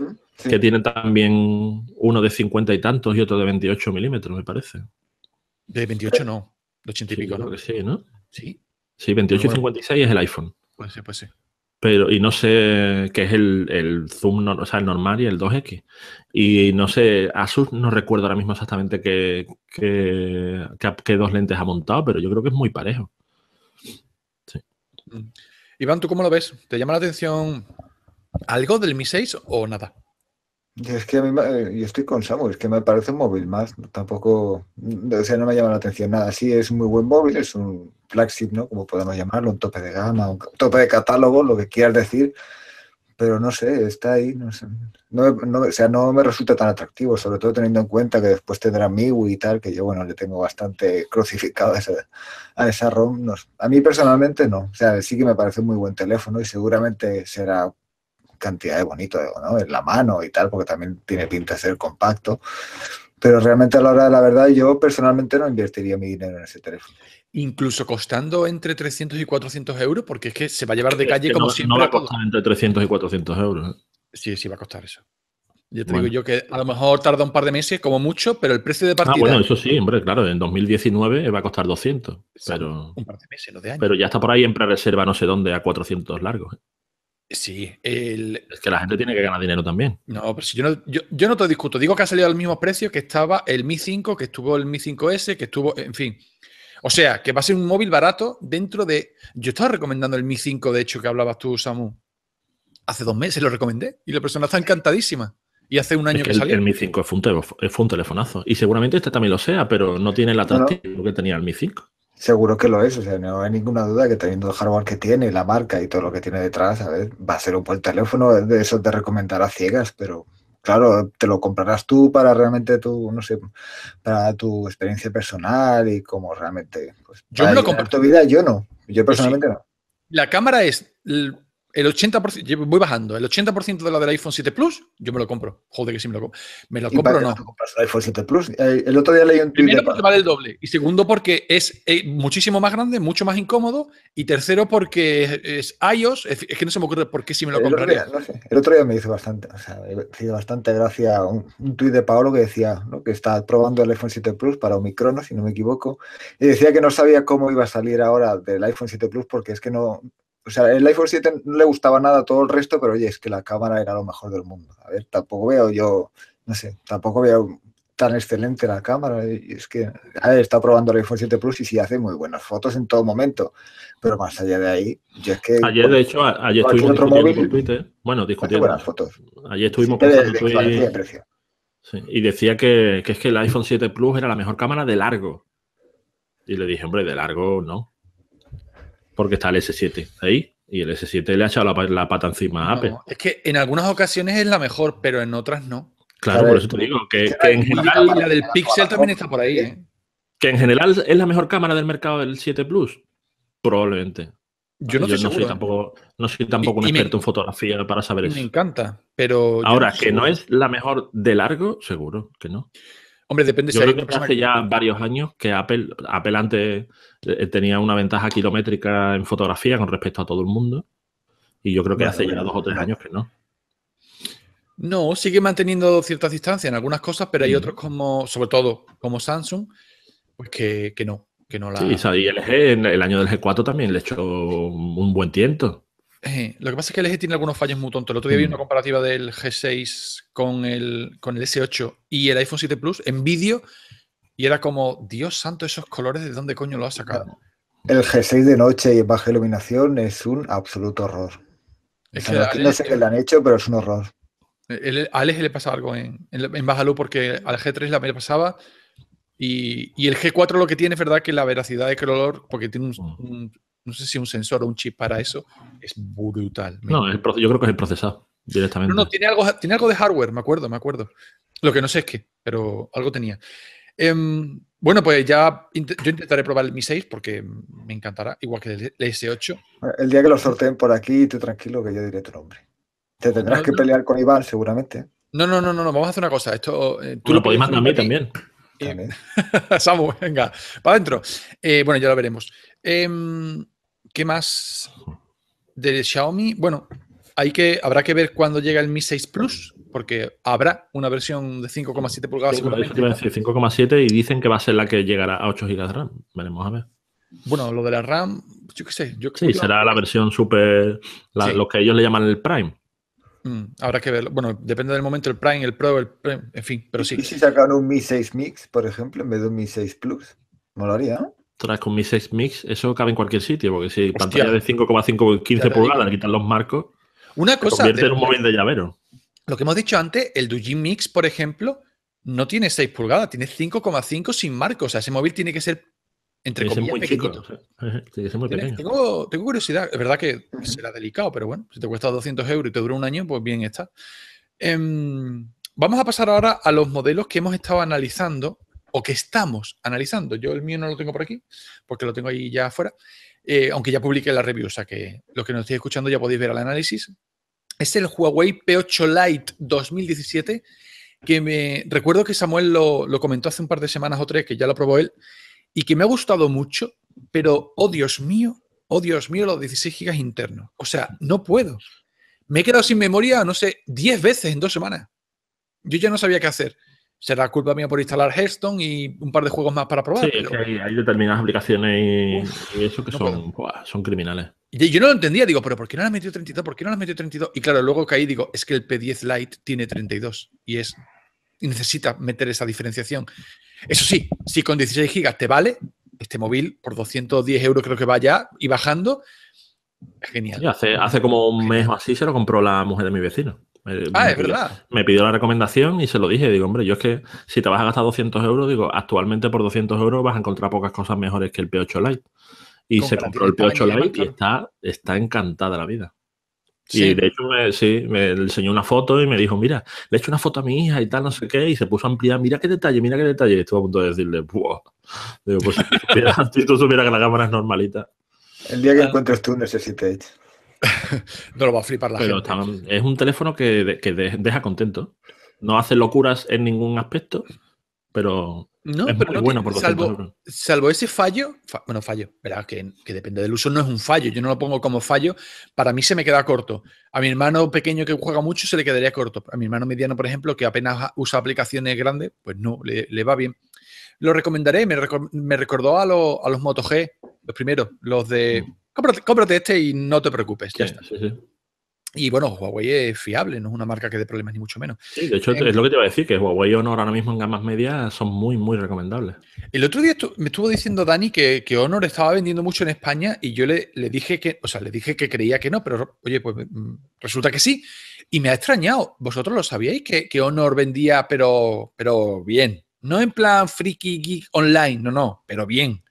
que tiene también uno de 50 y tantos y otro de 28 milímetros, me parece. De 28 no, de 80 y pico, ¿no? Creo que sí, ¿no? Sí. Sí, 28 y 56 es el iPhone. Pues sí, pues sí pero y no sé qué es el, zoom, o sea, el normal y el 2X. Y no sé, Asus no recuerdo ahora mismo exactamente qué, dos lentes ha montado, pero yo creo que es muy parejo. Mm. Iván, ¿tú cómo lo ves? ¿Te llama la atención algo del Mi 6 o nada? Es que a eh, yo estoy con Samuel, es que me parece un móvil más, tampoco, mm, o sea, no me llama la atención nada. Sí, es un muy buen móvil, es un flagship, ¿no? Como podemos llamarlo, un tope de gama, un tope de catálogo, lo que quieras decir, pero no sé, está ahí, no sé. No, o sea, no me resulta tan atractivo, sobre todo teniendo en cuenta que después tendrá MIUI y tal, que yo, bueno, le tengo bastante crucificado a esa, a ROM. a mí personalmente no, o sea, sí que me parece un muy buen teléfono y seguramente será cantidad de bonito ¿no? en la mano y tal, porque también tiene pinta de ser compacto. Pero realmente a la hora de la verdad yo personalmente no invertiría mi dinero en ese teléfono. Incluso costando entre 300 y 400 euros, porque es que se va a llevar de calle como no, siempre. No va a costar entre 300 y 400 euros. ¿eh? Sí, sí va a costar eso. Yo te digo yo que a lo mejor tarda un par de meses, como mucho, pero el precio de ah, partida. Ah, bueno, eso sí, hombre, claro, en 2019 va a costar 200. pero, un par de meses, no de años. Pero ya está por ahí en pre-reserva, no sé dónde, a 400 largos. ¿eh? Sí. El... Es que la gente tiene que ganar dinero también. No, pero si yo no, yo, no te discuto. Digo que ha salido al mismo precio que estaba el Mi 5, que estuvo el Mi 5S, que estuvo. En fin. O sea, que va a ser un móvil barato dentro de. Yo estaba recomendando el Mi 5, de hecho, que hablabas tú, Samu. Hace dos meses lo recomendé y la persona está encantadísima. Y hace un año que, salió. El, Mi 5 fue un, telefonazo. Y seguramente este también lo sea, pero no tiene el atractivo que tenía el Mi 5. Seguro que lo es, o sea, no hay ninguna duda que teniendo el hardware que tiene, la marca y todo lo que tiene detrás, a ver, va a ser un buen teléfono, de eso te recomendará ciegas, pero claro, te lo comprarás tú para realmente tu, no sé, para tu experiencia personal y como realmente, pues, yo no lo tu vida, yo no, yo pues personalmente no. La cámara es el 80%, voy bajando, el 80% de la del iPhone 7 Plus, yo me lo compro. Joder, que sí me lo compro. ¿Me lo compro o no? el iPhone 7 Plus? Eh, el otro día leí un Primero porque vale el doble. Y segundo porque es eh, muchísimo más grande, mucho más incómodo. Y tercero porque es iOS. Es, que no se me ocurre por qué si me lo compraría. El otro día me hizo bastante, o sea, me bastante gracia un, un tuit de Paolo que decía ¿no? que está probando el iPhone 7 Plus para Omicron, si no me equivoco. Y decía que no sabía cómo iba a salir ahora del iPhone 7 Plus porque es que no o sea, el iPhone 7 no le gustaba nada a todo el resto, pero oye, es que la cámara era lo mejor del mundo. A ver, tampoco veo yo, no sé, tampoco veo tan excelente la cámara. Y es que, a ver, está probando el iPhone 7 Plus y sí hace muy buenas fotos en todo momento. Pero más allá de ahí, yo es que. Ayer, de hecho, ayer estuvimos otro móvil, Twitter. Bueno, discutiendo. Buenas fotos. Ayer estuvimos sí, de, Sí, y decía que, que es que el iPhone 7 Plus era la mejor cámara de largo. Y le dije, hombre, de largo no porque está el S7 ahí y el S7 le ha echado la, pata encima a Apple. es que en algunas ocasiones es la mejor, pero en otras no. Claro, por eso te digo que, en general. La del Pixel también está por ahí, Que en general es la mejor cámara del mercado del 7 Plus. Probablemente. Yo no, soy tampoco, no soy tampoco un experto en fotografía para saber eso. Me encanta, pero. Ahora, que no es la mejor de largo, seguro que no. Hombre, depende Yo creo que hace ya varios años que Apple, Apple antes eh, tenía una ventaja kilométrica en fotografía con respecto a todo el mundo. Y yo creo que hace ya dos o tres años que no. No, sigue manteniendo ciertas distancias en algunas cosas, pero hay mm. otros como, sobre todo, como Samsung, pues que, no, que no la... y LG en el año del G4 también le echó un buen tiento. Eh, lo que pasa es que el eje tiene algunos fallos muy tontos. El otro día vi mm. una comparativa del G6 con el, con el S8 y el iPhone 7 Plus en vídeo y era como, Dios santo, esos colores, ¿de dónde coño lo ha sacado? El G6 de noche y baja iluminación es un absoluto horror. no, sé qué le han hecho, pero es un horror. El, a LG le pasa algo en, baja luz porque al G3 la me pasaba y, el G4 lo que tiene es verdad que la veracidad de color, porque tiene un, mm no sé si un sensor o un chip para eso, es brutal. No, yo creo que es el procesado directamente. No, no, tiene algo, tiene algo de hardware, me acuerdo, me acuerdo. Lo que no sé es qué, pero algo tenía. Em, bueno, pues ya yo intentaré probar el Mi 6 porque me encantará, igual que el, e-, S8. El día que lo sorteen por aquí, tú tranquilo que yo diré tu nombre. Te tendrás que pelear con Iván seguramente. No, no, no, no, vamos a hacer una cosa. Esto, eh, tú lo, podéis mandar a mí también. Eh, Samu, venga, para adentro. Eh, bueno, ya lo veremos. Em, ¿Qué más de Xiaomi? Bueno, hay que, habrá que ver cuándo llega el Mi 6 Plus, porque habrá una versión de 5,7 pulgadas. 5,7 y dicen que va a ser la que llegará a 8 GB de RAM. Veremos a ver. Bueno, lo de la RAM, yo qué sé. Yo sí, será la versión super, lo que ellos le llaman el Prime. Mm, habrá que verlo. Bueno, depende del momento, el Prime, el Pro, el en fin, pero sí. ¿Y si sacan un Mi 6 Mix, por ejemplo, en vez de un Mi 6 Plus? Molaría, ¿no? con mi 6 Mix, eso cabe en cualquier sitio, porque si pantalla de 5,5 15 pulgadas le quitan los marcos, una cosa. convierte en un móvil de llavero. Lo que hemos dicho antes, el Duji Mix, por ejemplo, no tiene 6 pulgadas, tiene 5,5 sin marcos. O sea, ese móvil tiene que ser entre comillas, muy pequeñito. Chico, tiene que ser muy pequeño. Tengo, curiosidad, es verdad que será delicado, pero bueno, si te cuesta 200 euros y te dura un año, pues bien está. Em, vamos a pasar ahora a los modelos que hemos estado analizando o que estamos analizando. Yo el mío no lo tengo por aquí, porque lo tengo ahí ya afuera, eh, aunque ya publiqué la review, o sea que los que nos estéis escuchando ya podéis ver el análisis. Es el Huawei P8 Lite 2017, que me recuerdo que Samuel lo, comentó hace un par de semanas o tres, que ya lo probó él, y que me ha gustado mucho, pero, oh Dios mío, oh Dios mío, los 16 gigas internos. O sea, no puedo. Me he quedado sin memoria, no sé, 10 veces en dos semanas. Yo ya no sabía qué hacer será culpa mía por instalar Hearthstone y un par de juegos más para probar. Sí, hay, determinadas aplicaciones y, eso que son, son criminales. yo no lo entendía, digo, pero ¿por qué no le has metido 32? ¿Por qué no le has metido 32? Y claro, luego que ahí digo, es que el P10 Lite tiene 32 y es necesita meter esa diferenciación. Eso sí, si con 16 gigas te vale, este móvil por 210 euros creo que va ya y bajando, genial. hace, hace como un mes o así se lo compró la mujer de mi vecino ah, me pidió, verdad. Me pidió la recomendación y se lo dije. Digo, hombre, yo es que si te vas a gastar 200 euros, digo, actualmente por 200 euros vas a encontrar pocas cosas mejores que el P8 Lite. Y se compró el P8 Lite y está, está encantada la vida. Y de hecho, me, sí, me enseñó una foto y me dijo, mira, le he hecho una foto a mi hija y tal, no sé qué, y se puso a ampliar, mira qué detalle, mira qué detalle. Y estuvo a punto de decirle, Buah. Digo, pues si tú supieras que la cámara es normalita. El día que ah. encuentres tú, necesites. no lo va a flipar la gente. es un teléfono que, deja contento. No hace locuras en ningún aspecto, pero es bueno. salvo, salvo, ese fallo, bueno, fallo, Que, depende del uso, no es un fallo. Yo no lo pongo como fallo. Para mí se me queda corto. A mi hermano pequeño que juega mucho se le quedaría corto. A mi hermano mediano, por ejemplo, que apenas usa aplicaciones grandes, pues no, le, va bien. Lo recomendaré, me, recordó a, los Moto G, los primeros, los de... Mm cómprate, este y no te preocupes, ya está. Y bueno, Huawei es fiable, no es una marca que dé problemas ni mucho menos. Sí, de hecho, eh, es lo que te iba a decir, que Huawei y Honor ahora mismo en gamas medias son muy, muy recomendables. El otro día me estuvo diciendo Dani que, Honor estaba vendiendo mucho en España y yo le, dije que, o sea, le dije que creía que no, pero oye, pues mm, resulta que sí. Y me ha extrañado. ¿Vosotros lo sabíais que, Honor vendía, pero, pero bien? No en plan friki geek online, no, no, pero bien.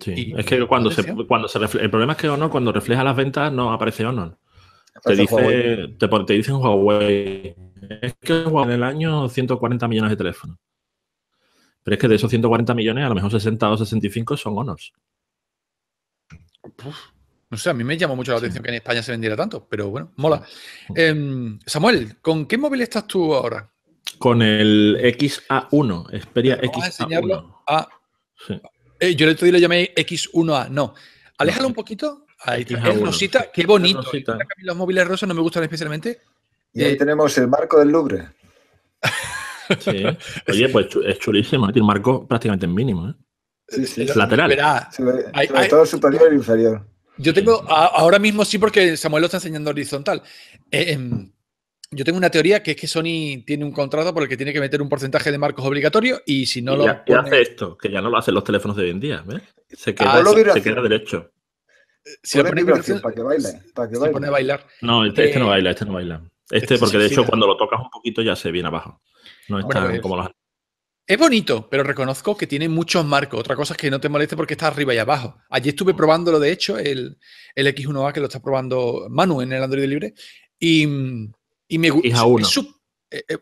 Sí, es que cuando se, cuando se refleja, el problema es que Honor cuando refleja las ventas no aparece Honor. Te dice, te, dicen Huawei. Es que en el año 140 millones de teléfonos. Pero es que de esos 140 millones, a lo mejor 60 o 65 son Honors. no sé, a mí me llamó mucho la atención que en España se vendiera tanto, pero bueno, mola. Em, Samuel, ¿con qué móvil estás tú ahora? Con el XA1, Xperia XA1. A enseñarlo a, sí. Eh, yo el otro día le llamé X1A, no. Aléjalo un poquito. Ahí rosita, qué bonito. Los móviles rosas no me gustan especialmente. Y ahí eh, tenemos el marco del Louvre. sí. Oye, pues es chulísimo. ¿eh? Tiene marco prácticamente en mínimo. Sí, sí. Es lateral. todo superior e inferior. Yo tengo, ahora mismo sí, porque Samuel lo está enseñando horizontal. Eh, em, yo tengo una teoría que es que Sony tiene un contrato por el que tiene que meter un porcentaje de marcos obligatorio y si no lo. ¿Qué hace esto? Que ya no lo hacen los teléfonos de hoy en día. ¿ves? Se queda, derecho. Se pone a bailar. No, este, este no eh, baila, este no baila. Este, este porque de hecho, cuando lo tocas un poquito ya se viene abajo. No es como Es bonito, pero reconozco que tiene muchos marcos. Otra cosa es que no te moleste porque está arriba y abajo. Allí estuve ah. probándolo, de hecho, el, el X1A que lo está probando Manu en el Android Libre. Y mm, y me gusta. Eh, eh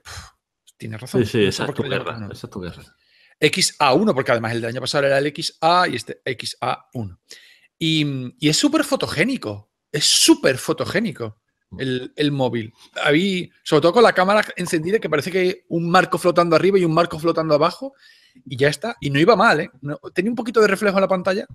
razón. Sí, sí, esa, XA1, porque además el del año pasado era el XA y este XA1. Y, y es súper fotogénico. Es súper fotogénico el, el móvil. Ahí, sobre todo con la cámara encendida, que parece que hay un marco flotando arriba y un marco flotando abajo. Y ya está. Y no iba mal, ¿eh? tenía un poquito de reflejo en la pantalla,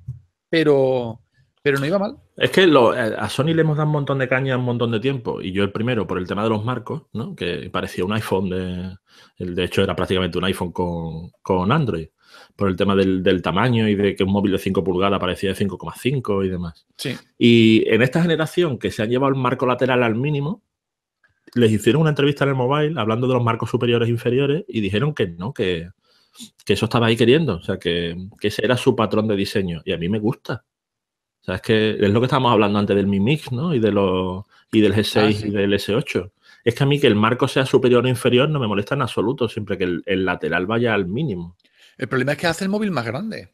pero, pero no iba mal. Es que eh, a Sony le hemos dado un montón de caña un montón de tiempo, y yo el primero por el tema de los marcos, ¿no? que parecía un iPhone, de, de hecho era prácticamente un iPhone con, Android, por el tema del, tamaño y de que un móvil de 5 pulgadas parecía de 5,5 y demás. Y en esta generación que se han llevado el marco lateral al mínimo, les hicieron una entrevista en el mobile hablando de los marcos superiores e inferiores y dijeron que no, que, eso estaba ahí queriendo, o sea, que, que ese era su patrón de diseño. Y a mí me gusta, es que es lo que estábamos hablando antes del Mi Mix, ¿no? Y, de los, y del G6 ah, y del S8. Es que a mí que el marco sea superior o inferior no me molesta en absoluto, siempre que el, lateral vaya al mínimo. El problema es que hace el móvil más grande.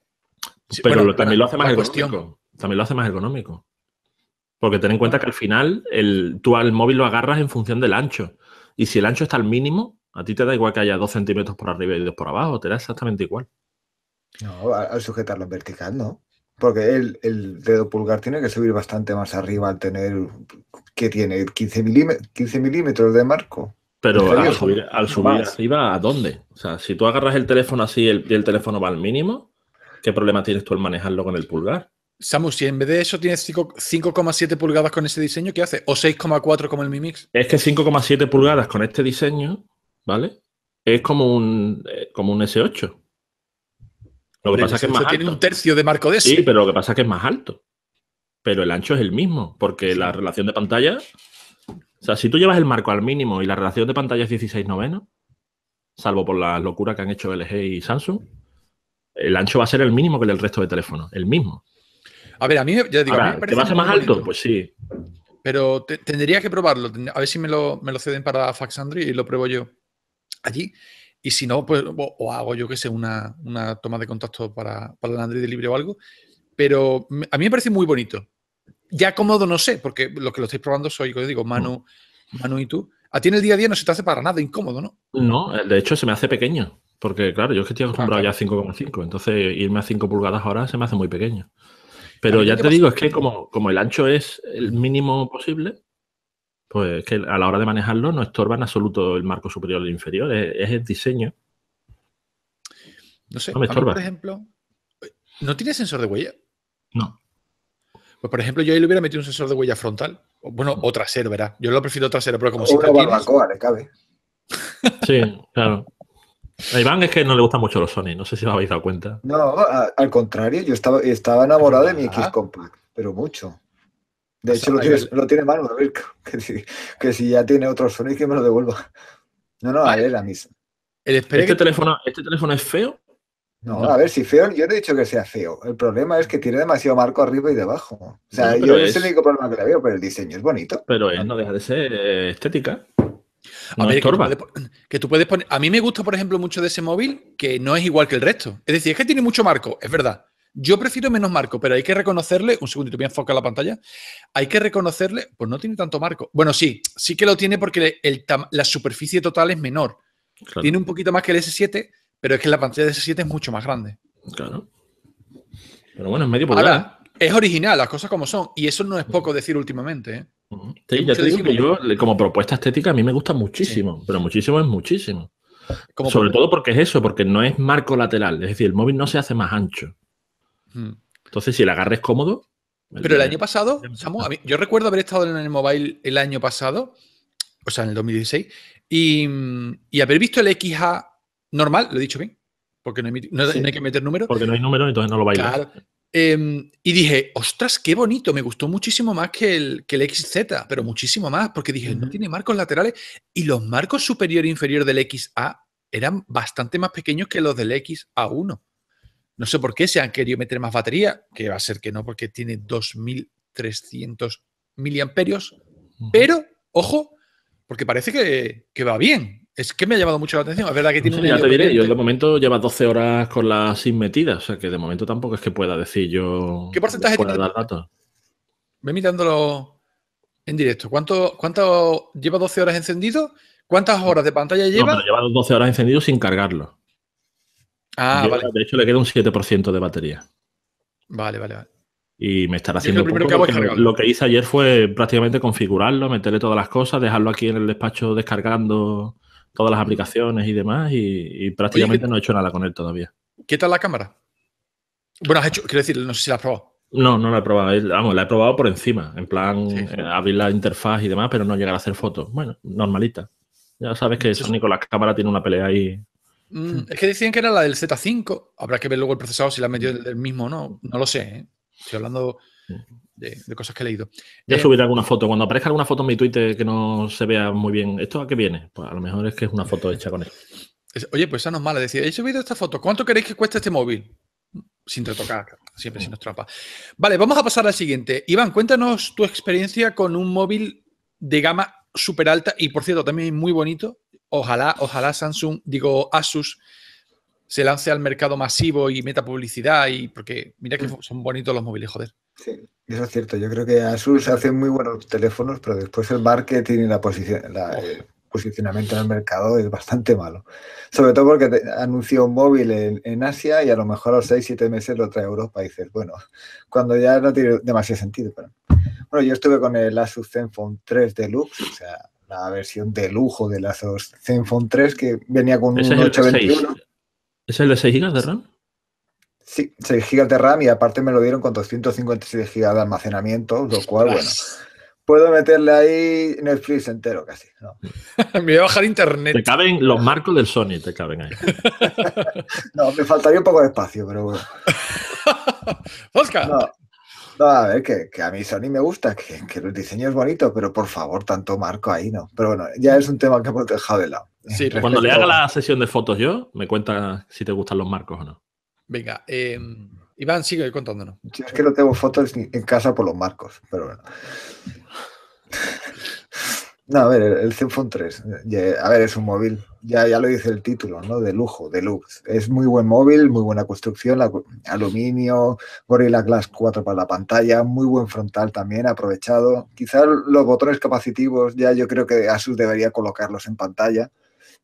pero también lo hace más económico. También lo hace más económico. Porque ten en cuenta que al final tú al móvil lo agarras en función del ancho. Y si el ancho está al mínimo, a ti te da igual que haya dos centímetros por arriba y dos por abajo, te da exactamente igual. No, al sujetarlo vertical, ¿no? porque el, dedo pulgar tiene que subir bastante más arriba al tener, que tiene? 15, milímetros, 15 milímetros de marco. Pero al subir, al subir arriba, ¿a dónde? O sea, si tú agarras el teléfono así y el, teléfono va al mínimo, ¿qué problema tienes tú al manejarlo con el pulgar? Samu, si en vez de eso tienes 5,7 pulgadas con ese diseño, ¿qué hace? ¿O 6,4 como el Mi Mix? Es que 5,7 pulgadas con este diseño, ¿vale? Es como un, eh, como un S8. Lo que pasa es que es más tiene un tercio de marco de Sí, pero lo que pasa es que es más alto. Pero el ancho es el mismo, porque la relación de pantalla. O sea, si tú llevas el marco al mínimo y la relación de pantalla es 16 noveno, salvo por la locura que han hecho LG y Samsung, el ancho va a ser el mínimo que el resto de teléfonos. El mismo. A ver, a mí, ya digo, ¿Te va a ser más alto? Pues sí. Pero tendría que probarlo. A ver si me lo, me lo ceden para Faxandry y lo pruebo yo. Allí y si no, pues o, hago yo que sé, una, toma de contacto para, para el Android libre o algo. Pero a mí me parece muy bonito. Ya cómodo no sé, porque lo que lo estáis probando soy, yo digo, Manu, mm. Manu y tú. A ti en el día a día no se te hace para nada incómodo, ¿no? No, de hecho se me hace pequeño. Porque claro, yo es que estoy acostumbrado ah, ya a 5,5. Entonces irme a 5 pulgadas ahora se me hace muy pequeño. Pero ya te digo, es que como, como el ancho es el mínimo posible, pues que a la hora de manejarlo no estorba en absoluto el marco superior o e inferior, es, el diseño. No sé, no por ejemplo, ¿no tiene sensor de huella? No. Pues por ejemplo, yo ahí le hubiera metido un sensor de huella frontal. Bueno, o trasero, ¿verdad? Yo lo prefiero trasero, pero como o si. Una barbacoa le cabe. Sí, claro. A Iván es que no le gustan mucho los Sony, no sé si os habéis dado cuenta. No, al contrario, yo estaba, estaba enamorado de mi X Compact, pero mucho. De hecho, lo, tiene Manu, que, si, ya tiene otro sonido que me lo devuelva. No, no, a la misma ¿Este, teléfono, ¿Este teléfono es feo? No, a ver, si feo, yo no he dicho que sea feo. El problema es que tiene demasiado marco arriba y debajo. O sea, yo es... es el único problema que le veo, pero el diseño es bonito. Pero él no deja de ser eh, estética. A ver, que que tú, puedes, poner. A mí me gusta, por ejemplo, mucho de ese móvil que no es igual que el resto. Es decir, es que tiene mucho marco, es verdad. Yo prefiero menos marco, pero hay que reconocerle, un segundito, voy a enfocar la pantalla, hay que reconocerle, pues no tiene tanto marco. Bueno, sí, sí que lo tiene porque la superficie total es menor. Tiene un poquito más que el S7, pero es que la pantalla de S7 es mucho más grande. Claro. Pero bueno, es medio por ¿eh? es original, las cosas como son, y eso no es poco decir últimamente. ¿eh? sí, ya te digo que yo, como propuesta estética, a mí me gusta muchísimo, pero muchísimo es muchísimo. Sobre todo porque es eso, porque no es marco lateral, es decir, el móvil no se hace más ancho. Mm. Entonces, si el agarre es cómodo. Pero el año pasado, yo recuerdo haber estado en el mobile el año pasado, o sea, en el 2016, y, haber visto el XA normal, lo he dicho bien, porque no hay, que meter números. Porque no hay números, entonces no lo bailas. Em, y dije, ostras, qué bonito, me gustó muchísimo más que el, XZ, pero muchísimo más, porque dije, no tiene marcos laterales. Y los marcos superior e inferior del XA eran bastante más pequeños que los del XA1. No sé por qué se han querido meter más batería, que va a ser que no, porque tiene 2300 miliamperios. Pero, ojo, porque parece que, va bien. Es que me ha llamado mucho la atención. Es verdad que tiene un Ya te diré, yo de momento lleva 12 horas con las SIM metida. o sea que de momento tampoco es que pueda decir yo. ¿Qué porcentaje tiene? Dar datos. Ve mirándolo en directo. ¿Cuánto, ¿Cuánto lleva 12 horas encendido? ¿Cuántas horas de pantalla lleva? lleva 12 horas encendido sin cargarlo. Ah, vale. De hecho, le queda un 7% de batería. Vale, vale, vale. Y me estará haciendo. poco, lo, que, hice ayer fue prácticamente configurarlo, meterle todas las cosas, dejarlo aquí en el despacho descargando todas las aplicaciones y demás. Y, prácticamente no he hecho nada con él todavía. ¿Qué tal la cámara? Bueno, has hecho, quiero decir, no sé si la has probado. No, no la he probado. Vamos, la he probado por encima. En plan, eh, abrir la interfaz y demás, pero no llegar a hacer fotos. Bueno, normalita. Ya sabes que Sony con la cámara tiene una pelea ahí Mm, hmm. es que decían que era la del Z5. Habrá que ver luego el procesador si la han metido hmm. del mismo o no. No lo sé. ¿eh? Estoy hablando de, cosas que he leído. Ya eh, subido alguna foto. Cuando aparezca alguna foto en mi Twitter que no se vea muy bien, ¿esto a qué viene? Pues a lo mejor es que es una foto hecha con él. oye, pues esa no es mala. decía, he subido esta foto. ¿Cuánto queréis que cueste este móvil? Sin retocar, siempre sin nos hmm. trampa. Vale, vamos a pasar al siguiente. Iván, cuéntanos tu experiencia con un móvil de gama súper alta y, por cierto, también muy bonito, Ojalá, ojalá Samsung, digo Asus, se lance al mercado masivo y meta publicidad y porque mira que mm. son bonitos los móviles, joder. Sí, eso es cierto. Yo creo que Asus hace muy buenos teléfonos, pero después el marketing y la posición, el posicionamiento en el mercado es bastante malo. Sobre todo porque anunció un móvil en, Asia y a lo mejor a los 6-7 meses lo trae a Europa y dices, bueno, cuando ya no tiene demasiado sentido. Pero... Bueno, yo estuve con el Asus Zenfone 3 Deluxe, o sea, la versión de lujo de lazos Zenfone 3 que venía con un 821. ¿Es el de 6 GB de RAM? Sí, 6 GB de RAM y aparte me lo dieron con 256 GB de almacenamiento, lo cual, bueno, puedo meterle ahí Netflix entero casi. ¿no? me voy a bajar internet. Te caben los marcos del Sony, te caben ahí. no, me faltaría un poco de espacio, pero bueno. Oscar. No, a ver, que, a mí Sony me gusta, que, que diseño es bonito, pero por favor, tanto marco ahí, ¿no? Pero bueno, ya es un tema que hemos dejado de lado. Sí, cuando le haga la sesión de fotos yo, me cuenta si te gustan los marcos o no. Venga, eh, Iván, sigue contándonos. es que no tengo fotos en casa por los marcos, pero bueno. No, a ver, el Zenfone 3, a ver, es un móvil, ya, ya lo dice el título, ¿no? De lujo, deluxe. Es muy buen móvil, muy buena construcción, aluminio, Gorilla Glass 4 para la pantalla, muy buen frontal también, aprovechado. Quizás los botones capacitivos, ya yo creo que Asus debería colocarlos en pantalla,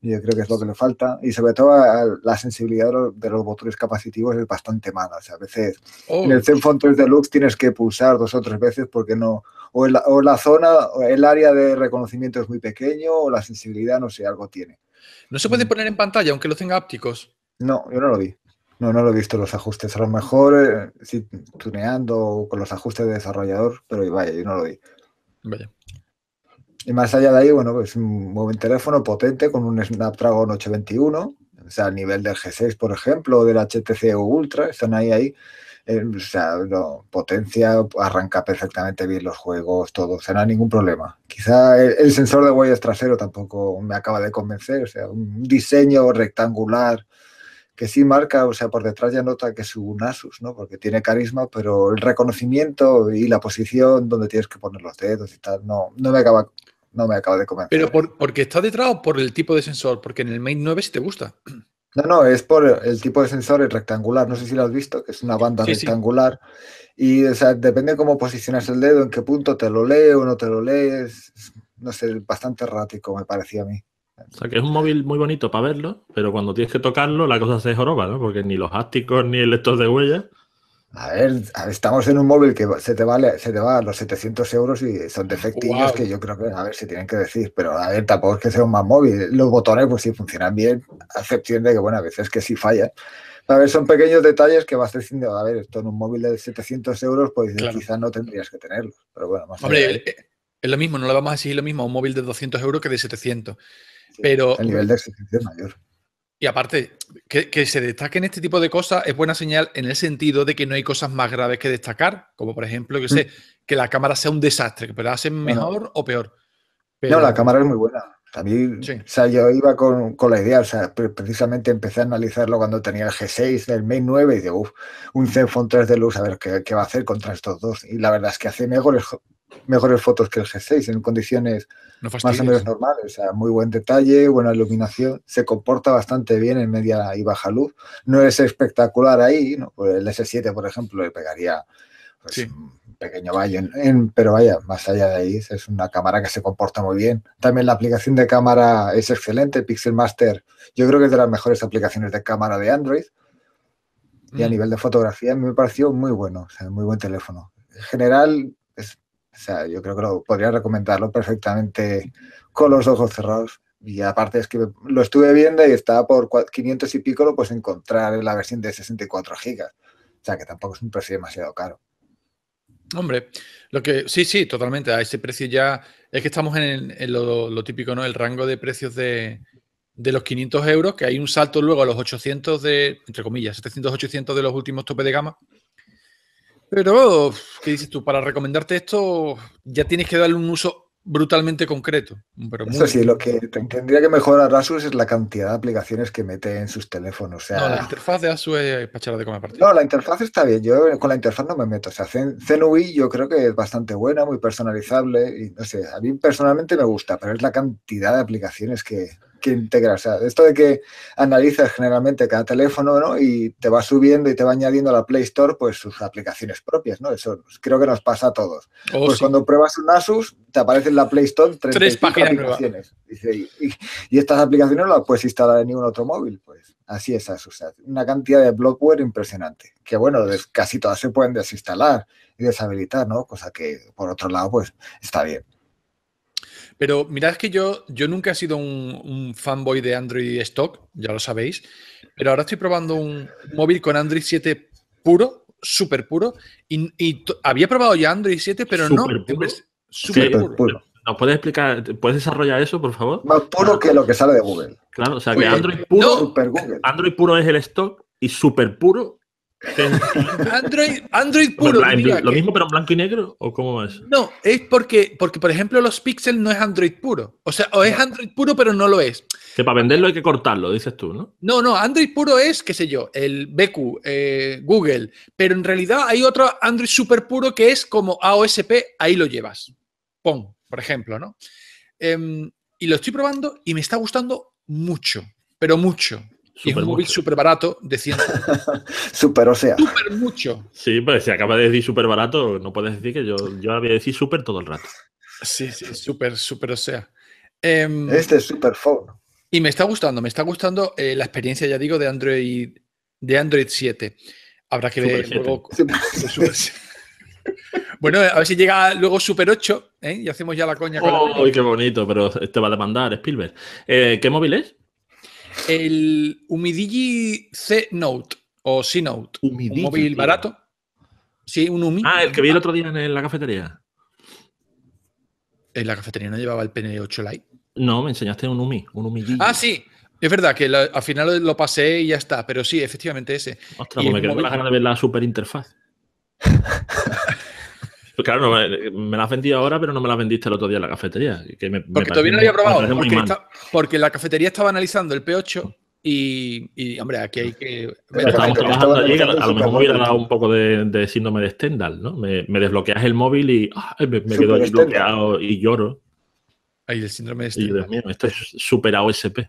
yo creo que es lo que le falta. Y sobre todo la sensibilidad de los, botones capacitivos es bastante mala. O sea, a veces en el oh. Zenfone 3 Deluxe tienes que pulsar dos o tres veces porque no, o, la zona, el área de reconocimiento es muy pequeño, o la sensibilidad, no sé, algo tiene. ¿No se puede mm. poner en pantalla, aunque lo tenga ápticos? No, yo no lo vi. No, no lo he visto los ajustes. A lo mejor eh, sí, tuneando con los ajustes de desarrollador, pero vaya, yo no lo vi. Vaya. Y más allá de ahí, bueno, es pues, un buen teléfono potente con un Snapdragon 821, o sea, al nivel del G6, por ejemplo, o del HTC Ultra, están ahí, ahí. Eh, o sea, potencia, arranca perfectamente bien los juegos, todo, o no hay ningún problema. Quizá el, sensor de huellas trasero tampoco me acaba de convencer, o sea, un diseño rectangular que sí marca, o sea, por detrás ya nota que es un Asus, ¿no? Porque tiene carisma, pero el reconocimiento y la posición donde tienes que poner los dedos y tal, no, no me acaba no me acaba de convencer. Pero por, porque está detrás o por el tipo de sensor, porque en el Mate 9 sí te gusta. No, no, es por el tipo de sensor es rectangular. No sé si lo has visto, que es una banda rectangular. Y o sea, depende cómo posicionas el dedo, en qué punto te lo lee o no te lo lees. No sé, bastante errático me parecía a mí. O sea, que es un móvil muy bonito para verlo, pero cuando tienes que tocarlo, la cosa se joroba, ¿no? Porque ni los ácticos ni el lector de huellas a ver, estamos en un móvil que se te vale, se te va a los 700 euros y son ah, defectillos que yo creo que, a ver, se tienen que decir, pero a ver, tampoco es que sea un más móvil. Los botones, pues sí funcionan bien, a excepción de que, bueno, a veces que sí fallan. A ver, son pequeños detalles que vas diciendo, a ver, esto en un móvil de 700 euros, pues quizás no tendrías que tenerlo, pero bueno, más Hombre, eh, es lo mismo, no le vamos a decir lo mismo a un móvil de 200 euros que de 700, pero... El nivel de exigencia es mayor. Y aparte, que, se destaquen este tipo de cosas es buena señal en el sentido de que no hay cosas más graves que destacar, como por ejemplo, que, sé, mm. que la cámara sea un desastre, que la ser mejor o peor. No, la cámara es muy buena. A yo iba con, la idea, o sea, precisamente empecé a analizarlo cuando tenía el G6 del Mate 9 y digo, uff, un Zenfone 3 de luz, a ver ¿qué, va a hacer contra estos dos. Y la verdad es que hace mejores mejores fotos que el G6 en condiciones más o menos normales. O sea, muy buen detalle, buena iluminación, se comporta bastante bien en media y baja luz. No es espectacular ahí, ¿no? Pues el S7, por ejemplo, le pegaría pues, un pequeño valle. pero vaya, más allá de ahí, es una cámara que se comporta muy bien. También la aplicación de cámara es excelente, Pixel Master, yo creo que es de las mejores aplicaciones de cámara de Android. Y a mm. nivel de fotografía me pareció muy bueno, o sea, muy buen teléfono. En general, o sea, yo creo que lo podría recomendarlo perfectamente con los ojos cerrados. Y aparte es que lo estuve viendo y estaba por 500 y pico, lo puedes encontrar en la versión de 64 gigas. O sea, que tampoco es un precio demasiado caro. Hombre, lo que sí, sí, totalmente. A ese precio ya es que estamos en, lo, típico, ¿no? El rango de precios de, de, los 500 euros, que hay un salto luego a los 800 de, entre comillas, 700, 800 de los últimos tope de gama. Pero, ¿qué dices tú? Para recomendarte esto, ya tienes que darle un uso brutalmente concreto. Pero Eso sí, lo que tendría que mejorar Asus es la cantidad de aplicaciones que mete en sus teléfonos. no, la interfaz de Asus es para de comer partido. No, la interfaz está bien. Yo con la interfaz no me meto. O sea, ZenUI yo creo que es bastante buena, muy personalizable. Y, no sé, a mí personalmente me gusta, pero es la cantidad de aplicaciones que, que integrarse. O sea, esto de que analizas generalmente cada teléfono ¿no? y te va subiendo y te va añadiendo a la Play Store pues sus aplicaciones propias, ¿no? Eso creo que nos pasa a todos. Oh, pues cuando pruebas un Asus, te aparece en la Play Store Tres páginas aplicaciones. Y, estas aplicaciones no las puedes instalar en ningún otro móvil, pues así es Asus. O sea, una cantidad de blockware impresionante, que bueno, casi todas se pueden desinstalar y deshabilitar, ¿no? Cosa que por otro lado pues está bien. Pero mirad que yo, yo nunca he sido un, fanboy de Android Stock, ya lo sabéis, pero ahora estoy probando un móvil con Android 7 puro, súper puro, y, había probado ya Android 7, pero no. Súper puro. ¿Nos puedes explicar, puedes desarrollar eso, por favor? Más puro que lo que sale de Google. Claro, o sea, que Android puro, Android puro es el stock y súper puro Android, Android puro. ¿Lo mismo pero en blanco y negro o cómo es? No, es porque, porque por ejemplo los Pixel no es Android puro. O sea, o es Android puro pero no lo es. Que para venderlo hay que cortarlo, dices tú, ¿no? No, no, Android puro es, qué sé yo, el BQ, eh, Google, pero en realidad hay otro Android super puro que es como AOSP, ahí lo llevas. Pon, por ejemplo, ¿no? Em, y lo estoy probando y me está gustando mucho, pero mucho. Super un móvil súper barato de 100. super, o sea. Súper mucho. Sí, pero pues si acaba de decir súper barato, no puedes decir que yo, yo había decir súper todo el rato. Sí, sí, súper, súper, o sea. Em, este es súper phone. Y me está gustando, me está gustando eh, la experiencia, ya digo, de Android, de Android 7. Habrá que ver luego. bueno, a ver si llega luego Super 8 ¿eh? y hacemos ya la coña. Con oh, qué bonito! Pero te va a demandar Spielberg. Eh, ¿Qué móvil es? El Umidigi C Note o C Note, móvil barato. Sí, un Umi. Ah, el que vi el otro día en la cafetería. ¿En la cafetería no llevaba el PN8 Lite? No, me enseñaste un Umi, un Umidigi. Ah, sí. Es verdad que al final lo pasé y ya está, pero sí, efectivamente ese. Ostras, pues me quedo con las ganas de ver la super interfaz. Pues claro, me, me la has vendido ahora, pero no me la vendiste el otro día en la cafetería. porque todavía no había probado. Porque, la cafetería estaba analizando el P8 y hombre, aquí hay que. Estamos trabajando allí, a, a lo mejor me hubiera dado un poco de, síndrome de Stendhal, ¿no? Me, desbloqueas el móvil y ah, me, quedo desbloqueado y lloro. Ahí el síndrome de Stendhal. Y Dios mío, esto es super AOSP.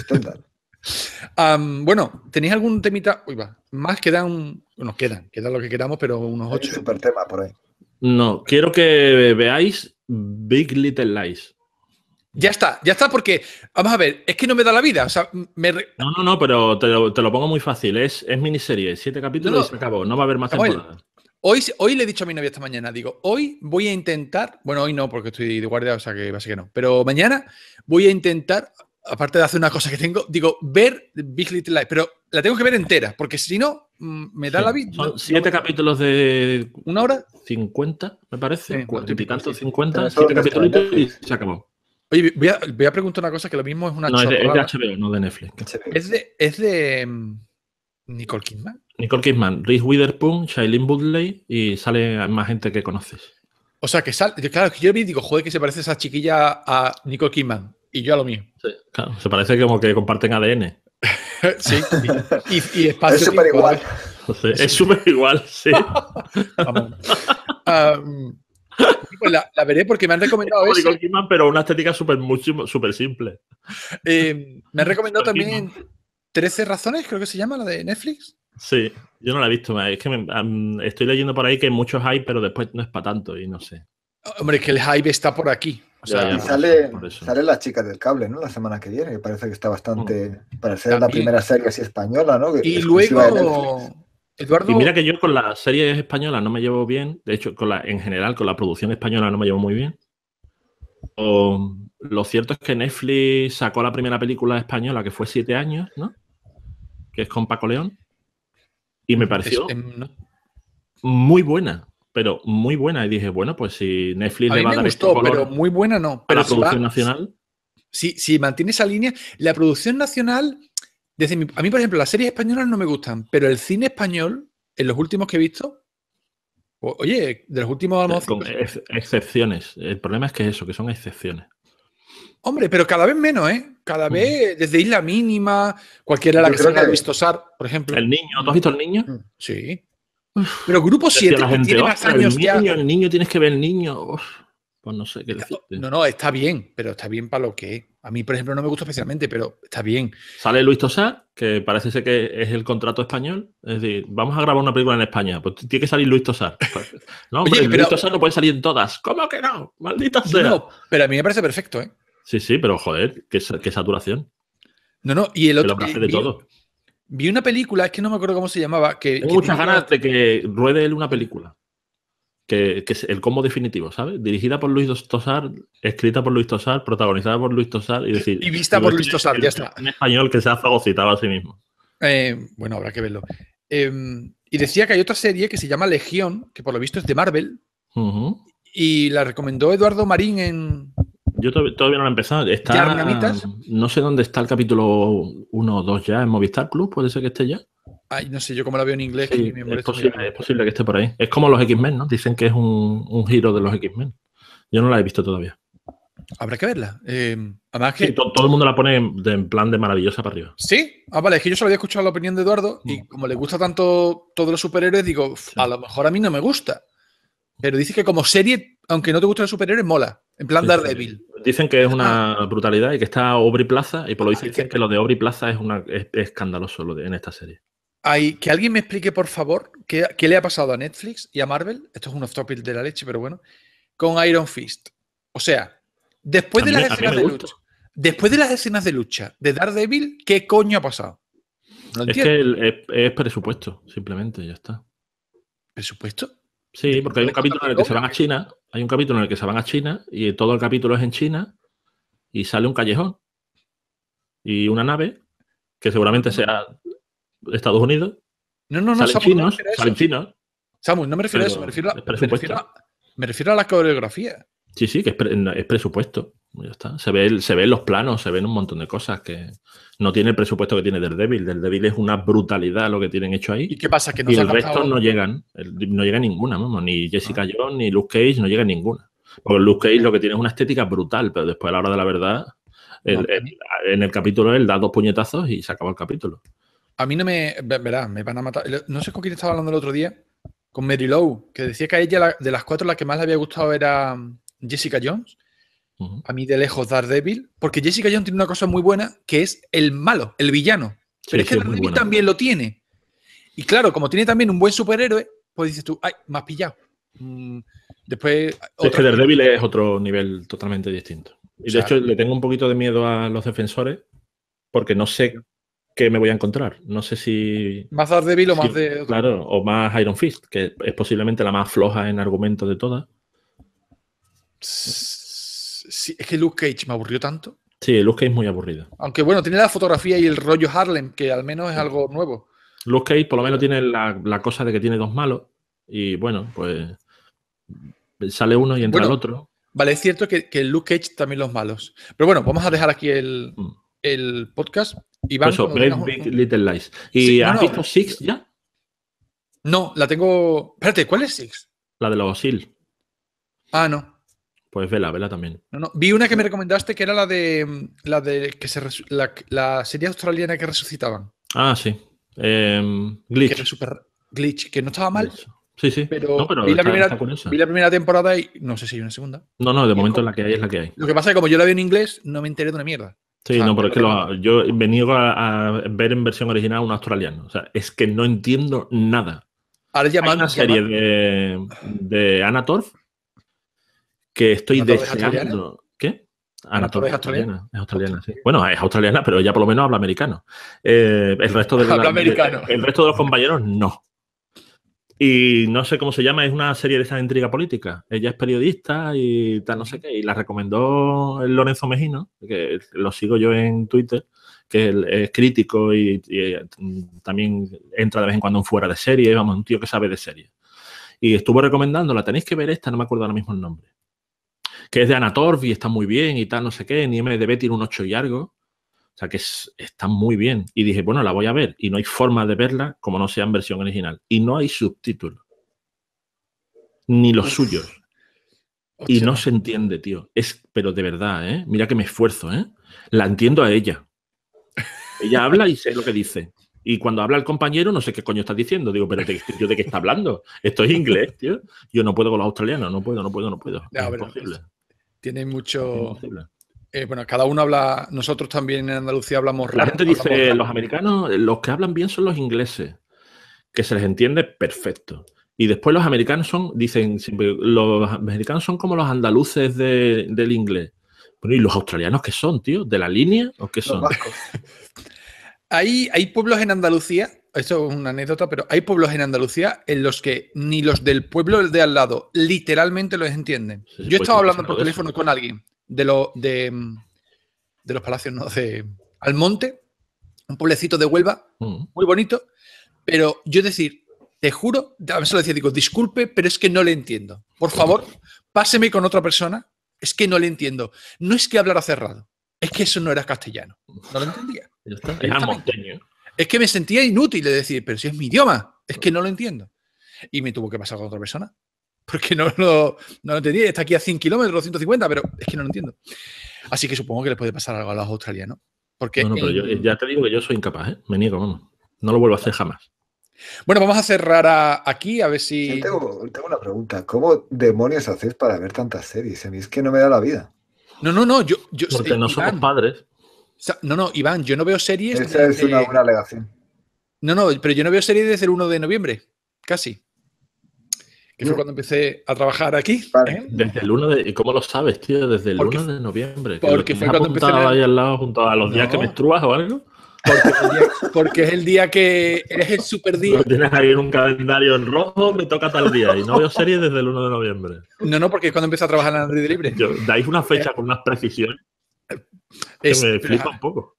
Stendhal. bueno, ¿tenéis algún temita? Uy, va. Más quedan. Nos quedan, quedan lo que queramos, pero unos ocho. Hay super tema por ahí. No, quiero que veáis Big Little Lies. Ya está, ya está, porque vamos a ver, es que no me da la vida. O sea, me... No, no, no, pero te lo, pongo muy fácil. Es, es miniserie, siete capítulos no, y se acabó. No va a haber más Hoy, hoy le he dicho a mi novia esta mañana, digo, hoy voy a intentar, bueno, hoy no, porque estoy de guardia, o sea que va que no, pero mañana voy a intentar, aparte de hacer una cosa que tengo, digo, ver Big Little Lies, pero la tengo que ver entera, porque si no, Mm, me da la vida. siete capítulos de. ¿Una hora? 50, me parece. Cuarenta y 50, siete capítulos y se acabó. Oye, voy a, voy a, preguntar una cosa que lo mismo es una No, es de, es HBO, no de Netflix. Es de, es de mm, Nicole Kidman. Nicole Kidman, Reese Witherspoon, Shailene Woodley y sale más gente que conoces. O sea, que sale. Claro, que yo vi y digo, joder, que se parece esa chiquilla a Nicole Kidman. Y yo a lo mío. Sí, claro, se parece como que comparten ADN. sí, y, Es súper igual. Es súper igual, sí. la, veré porque me han recomendado eso. pero una estética súper simple. Eh, me han recomendado también 13 razones, creo que se llama, la de Netflix. Sí, yo no la he visto. Es que estoy leyendo por ahí que hay muchos hype, pero después no es para tanto y no sé. Hombre, es que el hype está por aquí. O sea, sale, sale la chica del cable, ¿no? La semana que viene, que parece que está bastante. Mm. Para ser la primera serie así española, ¿no? Y luego. Eduardo... Y mira que yo con las series españolas no me llevo bien. De hecho, con en general, con la producción española no me llevo muy bien. lo cierto es que Netflix sacó la primera película española que fue Siete años, ¿no? Que es con Paco León. Y me pareció muy buena pero muy buena. Y dije, bueno, pues si Netflix le va a dar pero muy buena no. Pero la producción nacional. sí mantiene esa línea, la producción nacional, desde a mí, por ejemplo, las series españolas no me gustan, pero el cine español, en los últimos que he visto, oye, de los últimos excepciones. El problema es que es eso, que son excepciones. Hombre, pero cada vez menos, ¿eh? Cada mm. vez, desde Isla Mínima, cualquiera de la que se haya visto SAR, por ejemplo. El niño, ¿tú has visto el niño? Mm, sí. Pero Grupo 7 tiene oh, más años el niño, El niño, tienes que ver el niño. pues no sé qué No, no, está bien, pero está bien para lo que A mí, por ejemplo, no me gusta especialmente, pero está bien. Sale Luis Tosar, que parece ser que es el contrato español. Es decir, vamos a grabar una película en España. Pues tiene que salir Luis Tosar. Pues, no, Oye, Luis Tosar no puede salir en todas. ¿Cómo que no? Maldita sea. pero a mí me parece perfecto, ¿eh? Sí, sí, pero joder, qué, saturación. No, no, y el otro. de todo. Vi una película, es que no me acuerdo cómo se llamaba. Que, muchas ganas de que ruede él una película. Que, es el combo definitivo, ¿sabes? Dirigida por Luis Tosar, escrita por Luis Tosar, protagonizada por Luis Tosar y decir. Y vista por Luis Tosar, ya está. Un español que se ha fagocitado a sí mismo. Eh, bueno, habrá que verlo. Em, y decía que hay otra serie que se llama Legión, que por lo visto es de Marvel. Y la recomendó Eduardo Marín en, yo todavía no la he empezado. no sé dónde está el capítulo 1 o 2 ya, en Movistar Club, puede ser que esté ya. Ay, no sé, yo como la veo en inglés. es, posible, es, posible, que esté por ahí. Es como los X-Men, ¿no? Dicen que es un, giro de los X-Men. Yo no la he visto todavía. Habrá que verla. Eh, además que... todo, el mundo la pone en plan de maravillosa para arriba. Sí, ah, vale, es que yo solo había escuchado la opinión de Eduardo y mm. como le gusta tanto todos los superhéroes, digo, a lo mejor a mí no me gusta. Pero dice que como serie, aunque no te gusten los superhéroes, mola. En plan de Daredevil. Dicen que es ah. una brutalidad y que está Aubrey Plaza, y por lo ah, dicen que... lo de Aubrey Plaza es, una, escandaloso en esta serie. Hay, que alguien me explique, por favor, qué, le ha pasado a Netflix y a Marvel. Esto es un off-topic de la leche, pero bueno. Con Iron Fist. O sea, después de las escenas de lucha. Después de las escenas de lucha de Daredevil, ¿qué coño ha pasado? es que es presupuesto, simplemente, ya está. ¿Presupuesto? Sí, porque hay un capítulo en el que se van a China, hay un capítulo en el que se van a China y todo el capítulo es en China y sale un callejón y una nave que seguramente sea Estados Unidos. No, no, no, salen Samu, no no me refiero a eso, me refiero a, la coreografía. Sí, sí, que es presupuesto. Pues se, ve, se ven los planos, se ven un montón de cosas que no tiene el presupuesto que tiene del débil. Del débil es una brutalidad lo que tienen hecho ahí. ¿Y qué pasa? Que no el resto no llegan. no llega ninguna, ni Jessica ah. Jones, ni Luke Cage, no llega ninguna. Porque Luke Cage lo que tiene es una estética brutal, pero después a la hora de la verdad, en el capítulo él da dos puñetazos y se acaba el capítulo. A mí no me. verá, me van a matar. No sé con quién estaba hablando el otro día, con Mary Lowe, que decía que a ella de las cuatro la que más le había gustado era mm, Jessica Jones a mí de lejos Daredevil, porque Jessica Jones tiene una cosa muy buena que es el malo, el villano. Pero es que Daredevil también lo tiene. Y claro, como tiene también un buen superhéroe, pues dices tú, ay, me pillado. Mm, después. es ah, que Daredevil es otro nivel totalmente distinto. Y de hecho, le tengo un poquito de miedo a los defensores, porque no sé qué me voy a encontrar. No sé si. Más Daredevil o más de. Claro, o más Iron Fist, que es posiblemente la más floja en argumentos de todas es que Luke Cage me aburrió tanto. Sí, Luke Cage es muy aburrido. Aunque bueno, tiene la fotografía y el rollo Harlem, que al menos es algo nuevo. Luke Cage por lo menos tiene la, cosa de que tiene dos malos y bueno, pues sale uno y entra el otro. Vale, es cierto que, que, Luke Cage también los malos. Pero bueno, vamos a dejar aquí el, mm. el podcast. y eso, Great Big Little Lies. ¿Y has visto Six ya? No, la tengo... Espérate, ¿cuál es Six? La de los Osil. Ah, no. Pues vela, vela también. Vi una que me recomendaste que era la de mm, la de que se la, la serie australiana que resucitaban. Ah, sí. Em, glitch. Que super glitch, que no estaba mal. Sí, sí. Pero, vi, la primera, temporada y no sé si hay una segunda. No, no, de momento la que hay es la que hay. Lo que pasa es que como yo la vi en inglés, no me enteré de una mierda. Sí, no, pero es que yo he venido a, ver en versión original un australiano. O sea, es que no entiendo nada. Ahora llaman, hay una serie de, de Anna que estoy deseando. ¿Qué? Anatolia, ah, es australiana. Es australiana, sí. Bueno, es australiana, pero ella por lo menos habla americano. Eh, el, resto de americano. El, resto de los compañeros no. Y no sé cómo se llama, es una serie de esa intriga política. Ella es periodista y tal, no sé qué. Y la recomendó el Lorenzo Mejino, que lo sigo yo en Twitter, que es crítico y, eh, también entra de vez en cuando en fuera de serie. Vamos, un tío que sabe de serie. Y estuvo recomendando, la tenéis que ver esta, no me acuerdo ahora mismo el nombre que es de Anator y está muy bien y tal, no sé qué, ni MDB tiene un 8 y algo. O sea, que está muy bien. Y dije, bueno, la voy a ver. Y no hay forma de verla como no sea en versión original. Y no hay subtítulos. Ni los suyos. Y no se entiende, tío. Es, pero de verdad, ¿eh? Mira que me esfuerzo, ¿eh? La entiendo a ella. Ella habla y sé lo que dice. Y cuando habla el compañero, no sé qué coño está diciendo. Digo, pero ¿yo de qué está hablando? Esto es inglés, tío. Yo no puedo con los australianos, no puedo, no puedo, no puedo. Tiene mucho. Eh, bueno, cada uno habla. Nosotros también en Andalucía hablamos. La gente dice: los americanos, los que hablan bien son los ingleses, que se les entiende perfecto. Y después los americanos son, dicen los americanos son como los andaluces del inglés. Bueno, ¿y los australianos qué son, tío? ¿De la línea o qué son? hay pueblos en Andalucía esto es una anécdota, pero hay pueblos en Andalucía en los que ni los del pueblo del de al lado literalmente los entienden. Yo estaba hablando por teléfono con alguien de, lo, mm, de, los palacios, no, de Almonte, un pueblecito de Huelva, mm. muy bonito, pero yo decir, te juro, a veces lo decía, digo, disculpe, pero es que no le entiendo. Por favor, páseme con otra persona, es que no le entiendo. No es que hablara cerrado, es que eso no era castellano, no lo entendía. Era monteño. Es que me sentía inútil de decir, pero si es mi idioma, es que no lo entiendo. Y me tuvo que pasar con otra persona, porque no lo, no entendía. Está aquí a 100 kilómetros, 150, pero es que no lo entiendo. Así que supongo que le puede pasar algo a los australianos. Porque no, pero yo, eh, ya te digo que yo soy incapaz, ¿eh? me niego, vamos. No lo vuelvo a hacer jamás. Bueno, vamos a cerrar aquí, a ver si. tengo, una pregunta. ¿Cómo demonios haces para ver tantas series? A mí es que no me da la vida. No, no, no. Yo, yo Porque no somos padres no, no, Iván, yo no veo series. Esa es una buena alegación. No, no, pero yo no veo series desde el 1 de noviembre, casi. Que fue cuando empecé a trabajar aquí. ¿eh? Desde el 1 de... ¿Cómo lo sabes, tío? Desde el 1 de noviembre. Porque fue cuando empecé... A... ahí al lado junto a los días que menstruas o algo? Porque es, el día, que es el super día. tienes ahí un calendario en rojo, me toca tal día. Y no veo series desde el 1 de noviembre. No, no, porque es cuando empecé a trabajar en Android Libre. dais una fecha eh. con unas precisiones que un poco.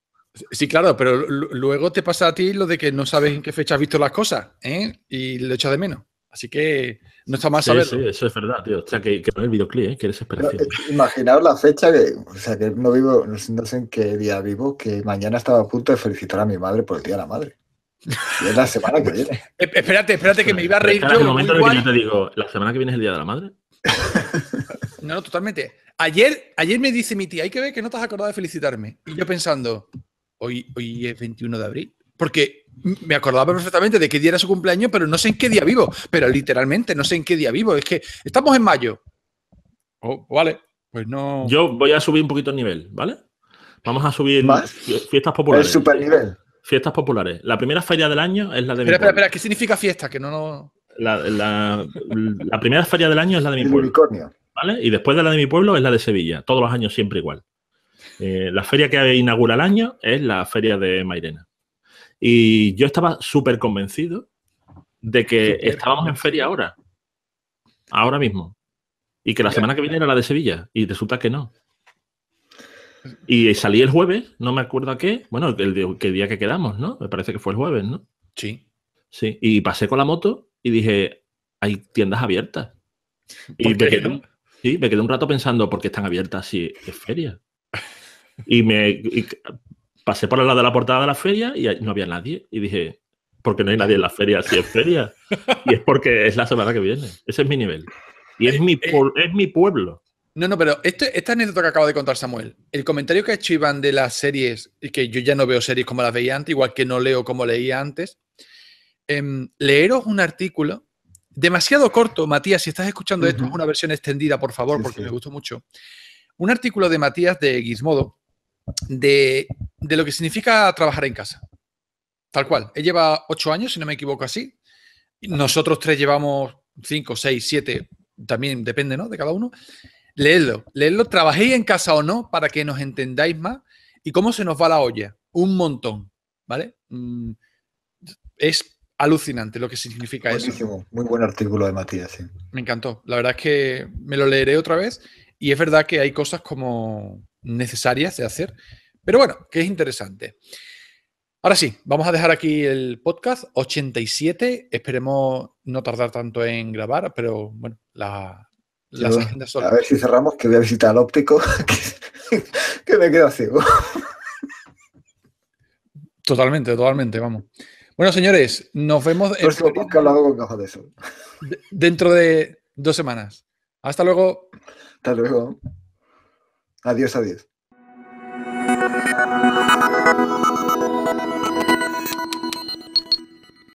Sí, claro, pero luego te pasa a ti lo de que no sabes en qué fecha has visto las cosas, ¿eh? Y lo echas de menos. Así que no está mal sí, saberlo. Sí, eso es verdad, tío. O sea, que, que no el videoclip, ¿eh? Que eres experiencia. Eh, imaginaos la fecha que, o sea, que no vivo, no sé en qué día vivo, que mañana estaba a punto de felicitar a mi madre por el Día de la Madre. Y es la semana que pues, viene. Eh, espérate, espérate, que me iba a reír yo. el momento en que yo te digo, ¿la semana que viene es el Día de la Madre? No, no, totalmente. Ayer, ayer me dice mi tía, hay que ver que no te has acordado de felicitarme. Y yo pensando, hoy, hoy es 21 de abril. Porque me acordaba perfectamente de qué día era su cumpleaños, pero no sé en qué día vivo. Pero literalmente no sé en qué día vivo. Es que estamos en mayo. Oh, vale, pues no. Yo voy a subir un poquito el nivel, ¿vale? Vamos a subir ¿Más? fiestas populares. El super nivel. Fiestas populares. La primera feria del año es la de. Espera, espera, espera, ¿qué significa fiesta? Que no, no la, primera feria del año es la de mi pueblo. Y después de la de mi pueblo es la de Sevilla. Todos los años siempre igual. Eh, la feria que inaugura el año es la feria de Mairena. Y yo estaba súper convencido de que estábamos en feria ahora. Ahora mismo. Y que la semana que viene era la de Sevilla. Y resulta que no. Y salí el jueves, no me acuerdo a qué. Bueno, el, día que quedamos, ¿no? Me parece que fue el jueves, ¿no? Sí. Sí. Y pasé con la moto y dije, hay tiendas abiertas. Y me quedé, un, rato pensando, ¿por qué están abiertas si es feria? Y me pasé por el lado de la portada de la feria y no había nadie. Y dije, ¿por qué no hay nadie en la feria si es feria. Y es porque es la semana que viene. Ese es mi nivel. Y es, eh, mi, eh. es mi pueblo. No, no, pero este, esta anécdota que acaba de contar Samuel, el comentario que ha hecho Iván de las series, que yo ya no veo series como las veía antes, igual que no leo como leía antes, Em, leeros un artículo demasiado corto, Matías, si estás escuchando esto, una versión extendida, por favor, porque me gustó mucho. Un artículo de Matías de Gizmodo de, lo que significa trabajar en casa. Tal cual. Él lleva ocho años, si no me equivoco así. Nosotros tres llevamos cinco, seis, siete, también depende, ¿no? De cada uno. Leedlo, leedlo, trabajéis en casa o no, para que nos entendáis más y cómo se nos va la olla. Un montón, ¿vale? Mm, es alucinante lo que significa eso. Muy buen artículo de Matías, Me encantó. La verdad es que me lo leeré otra vez y es verdad que hay cosas como necesarias de hacer, pero bueno, que es interesante. Ahora sí, vamos a dejar aquí el podcast 87. Esperemos no tardar tanto en grabar, pero bueno, las agendas son. A ver si cerramos, que voy a visitar al óptico, que, me quedo ciego. Totalmente, totalmente, vamos. Bueno, señores, nos vemos en con dentro de dos semanas. Hasta luego. Hasta luego. Adiós, adiós.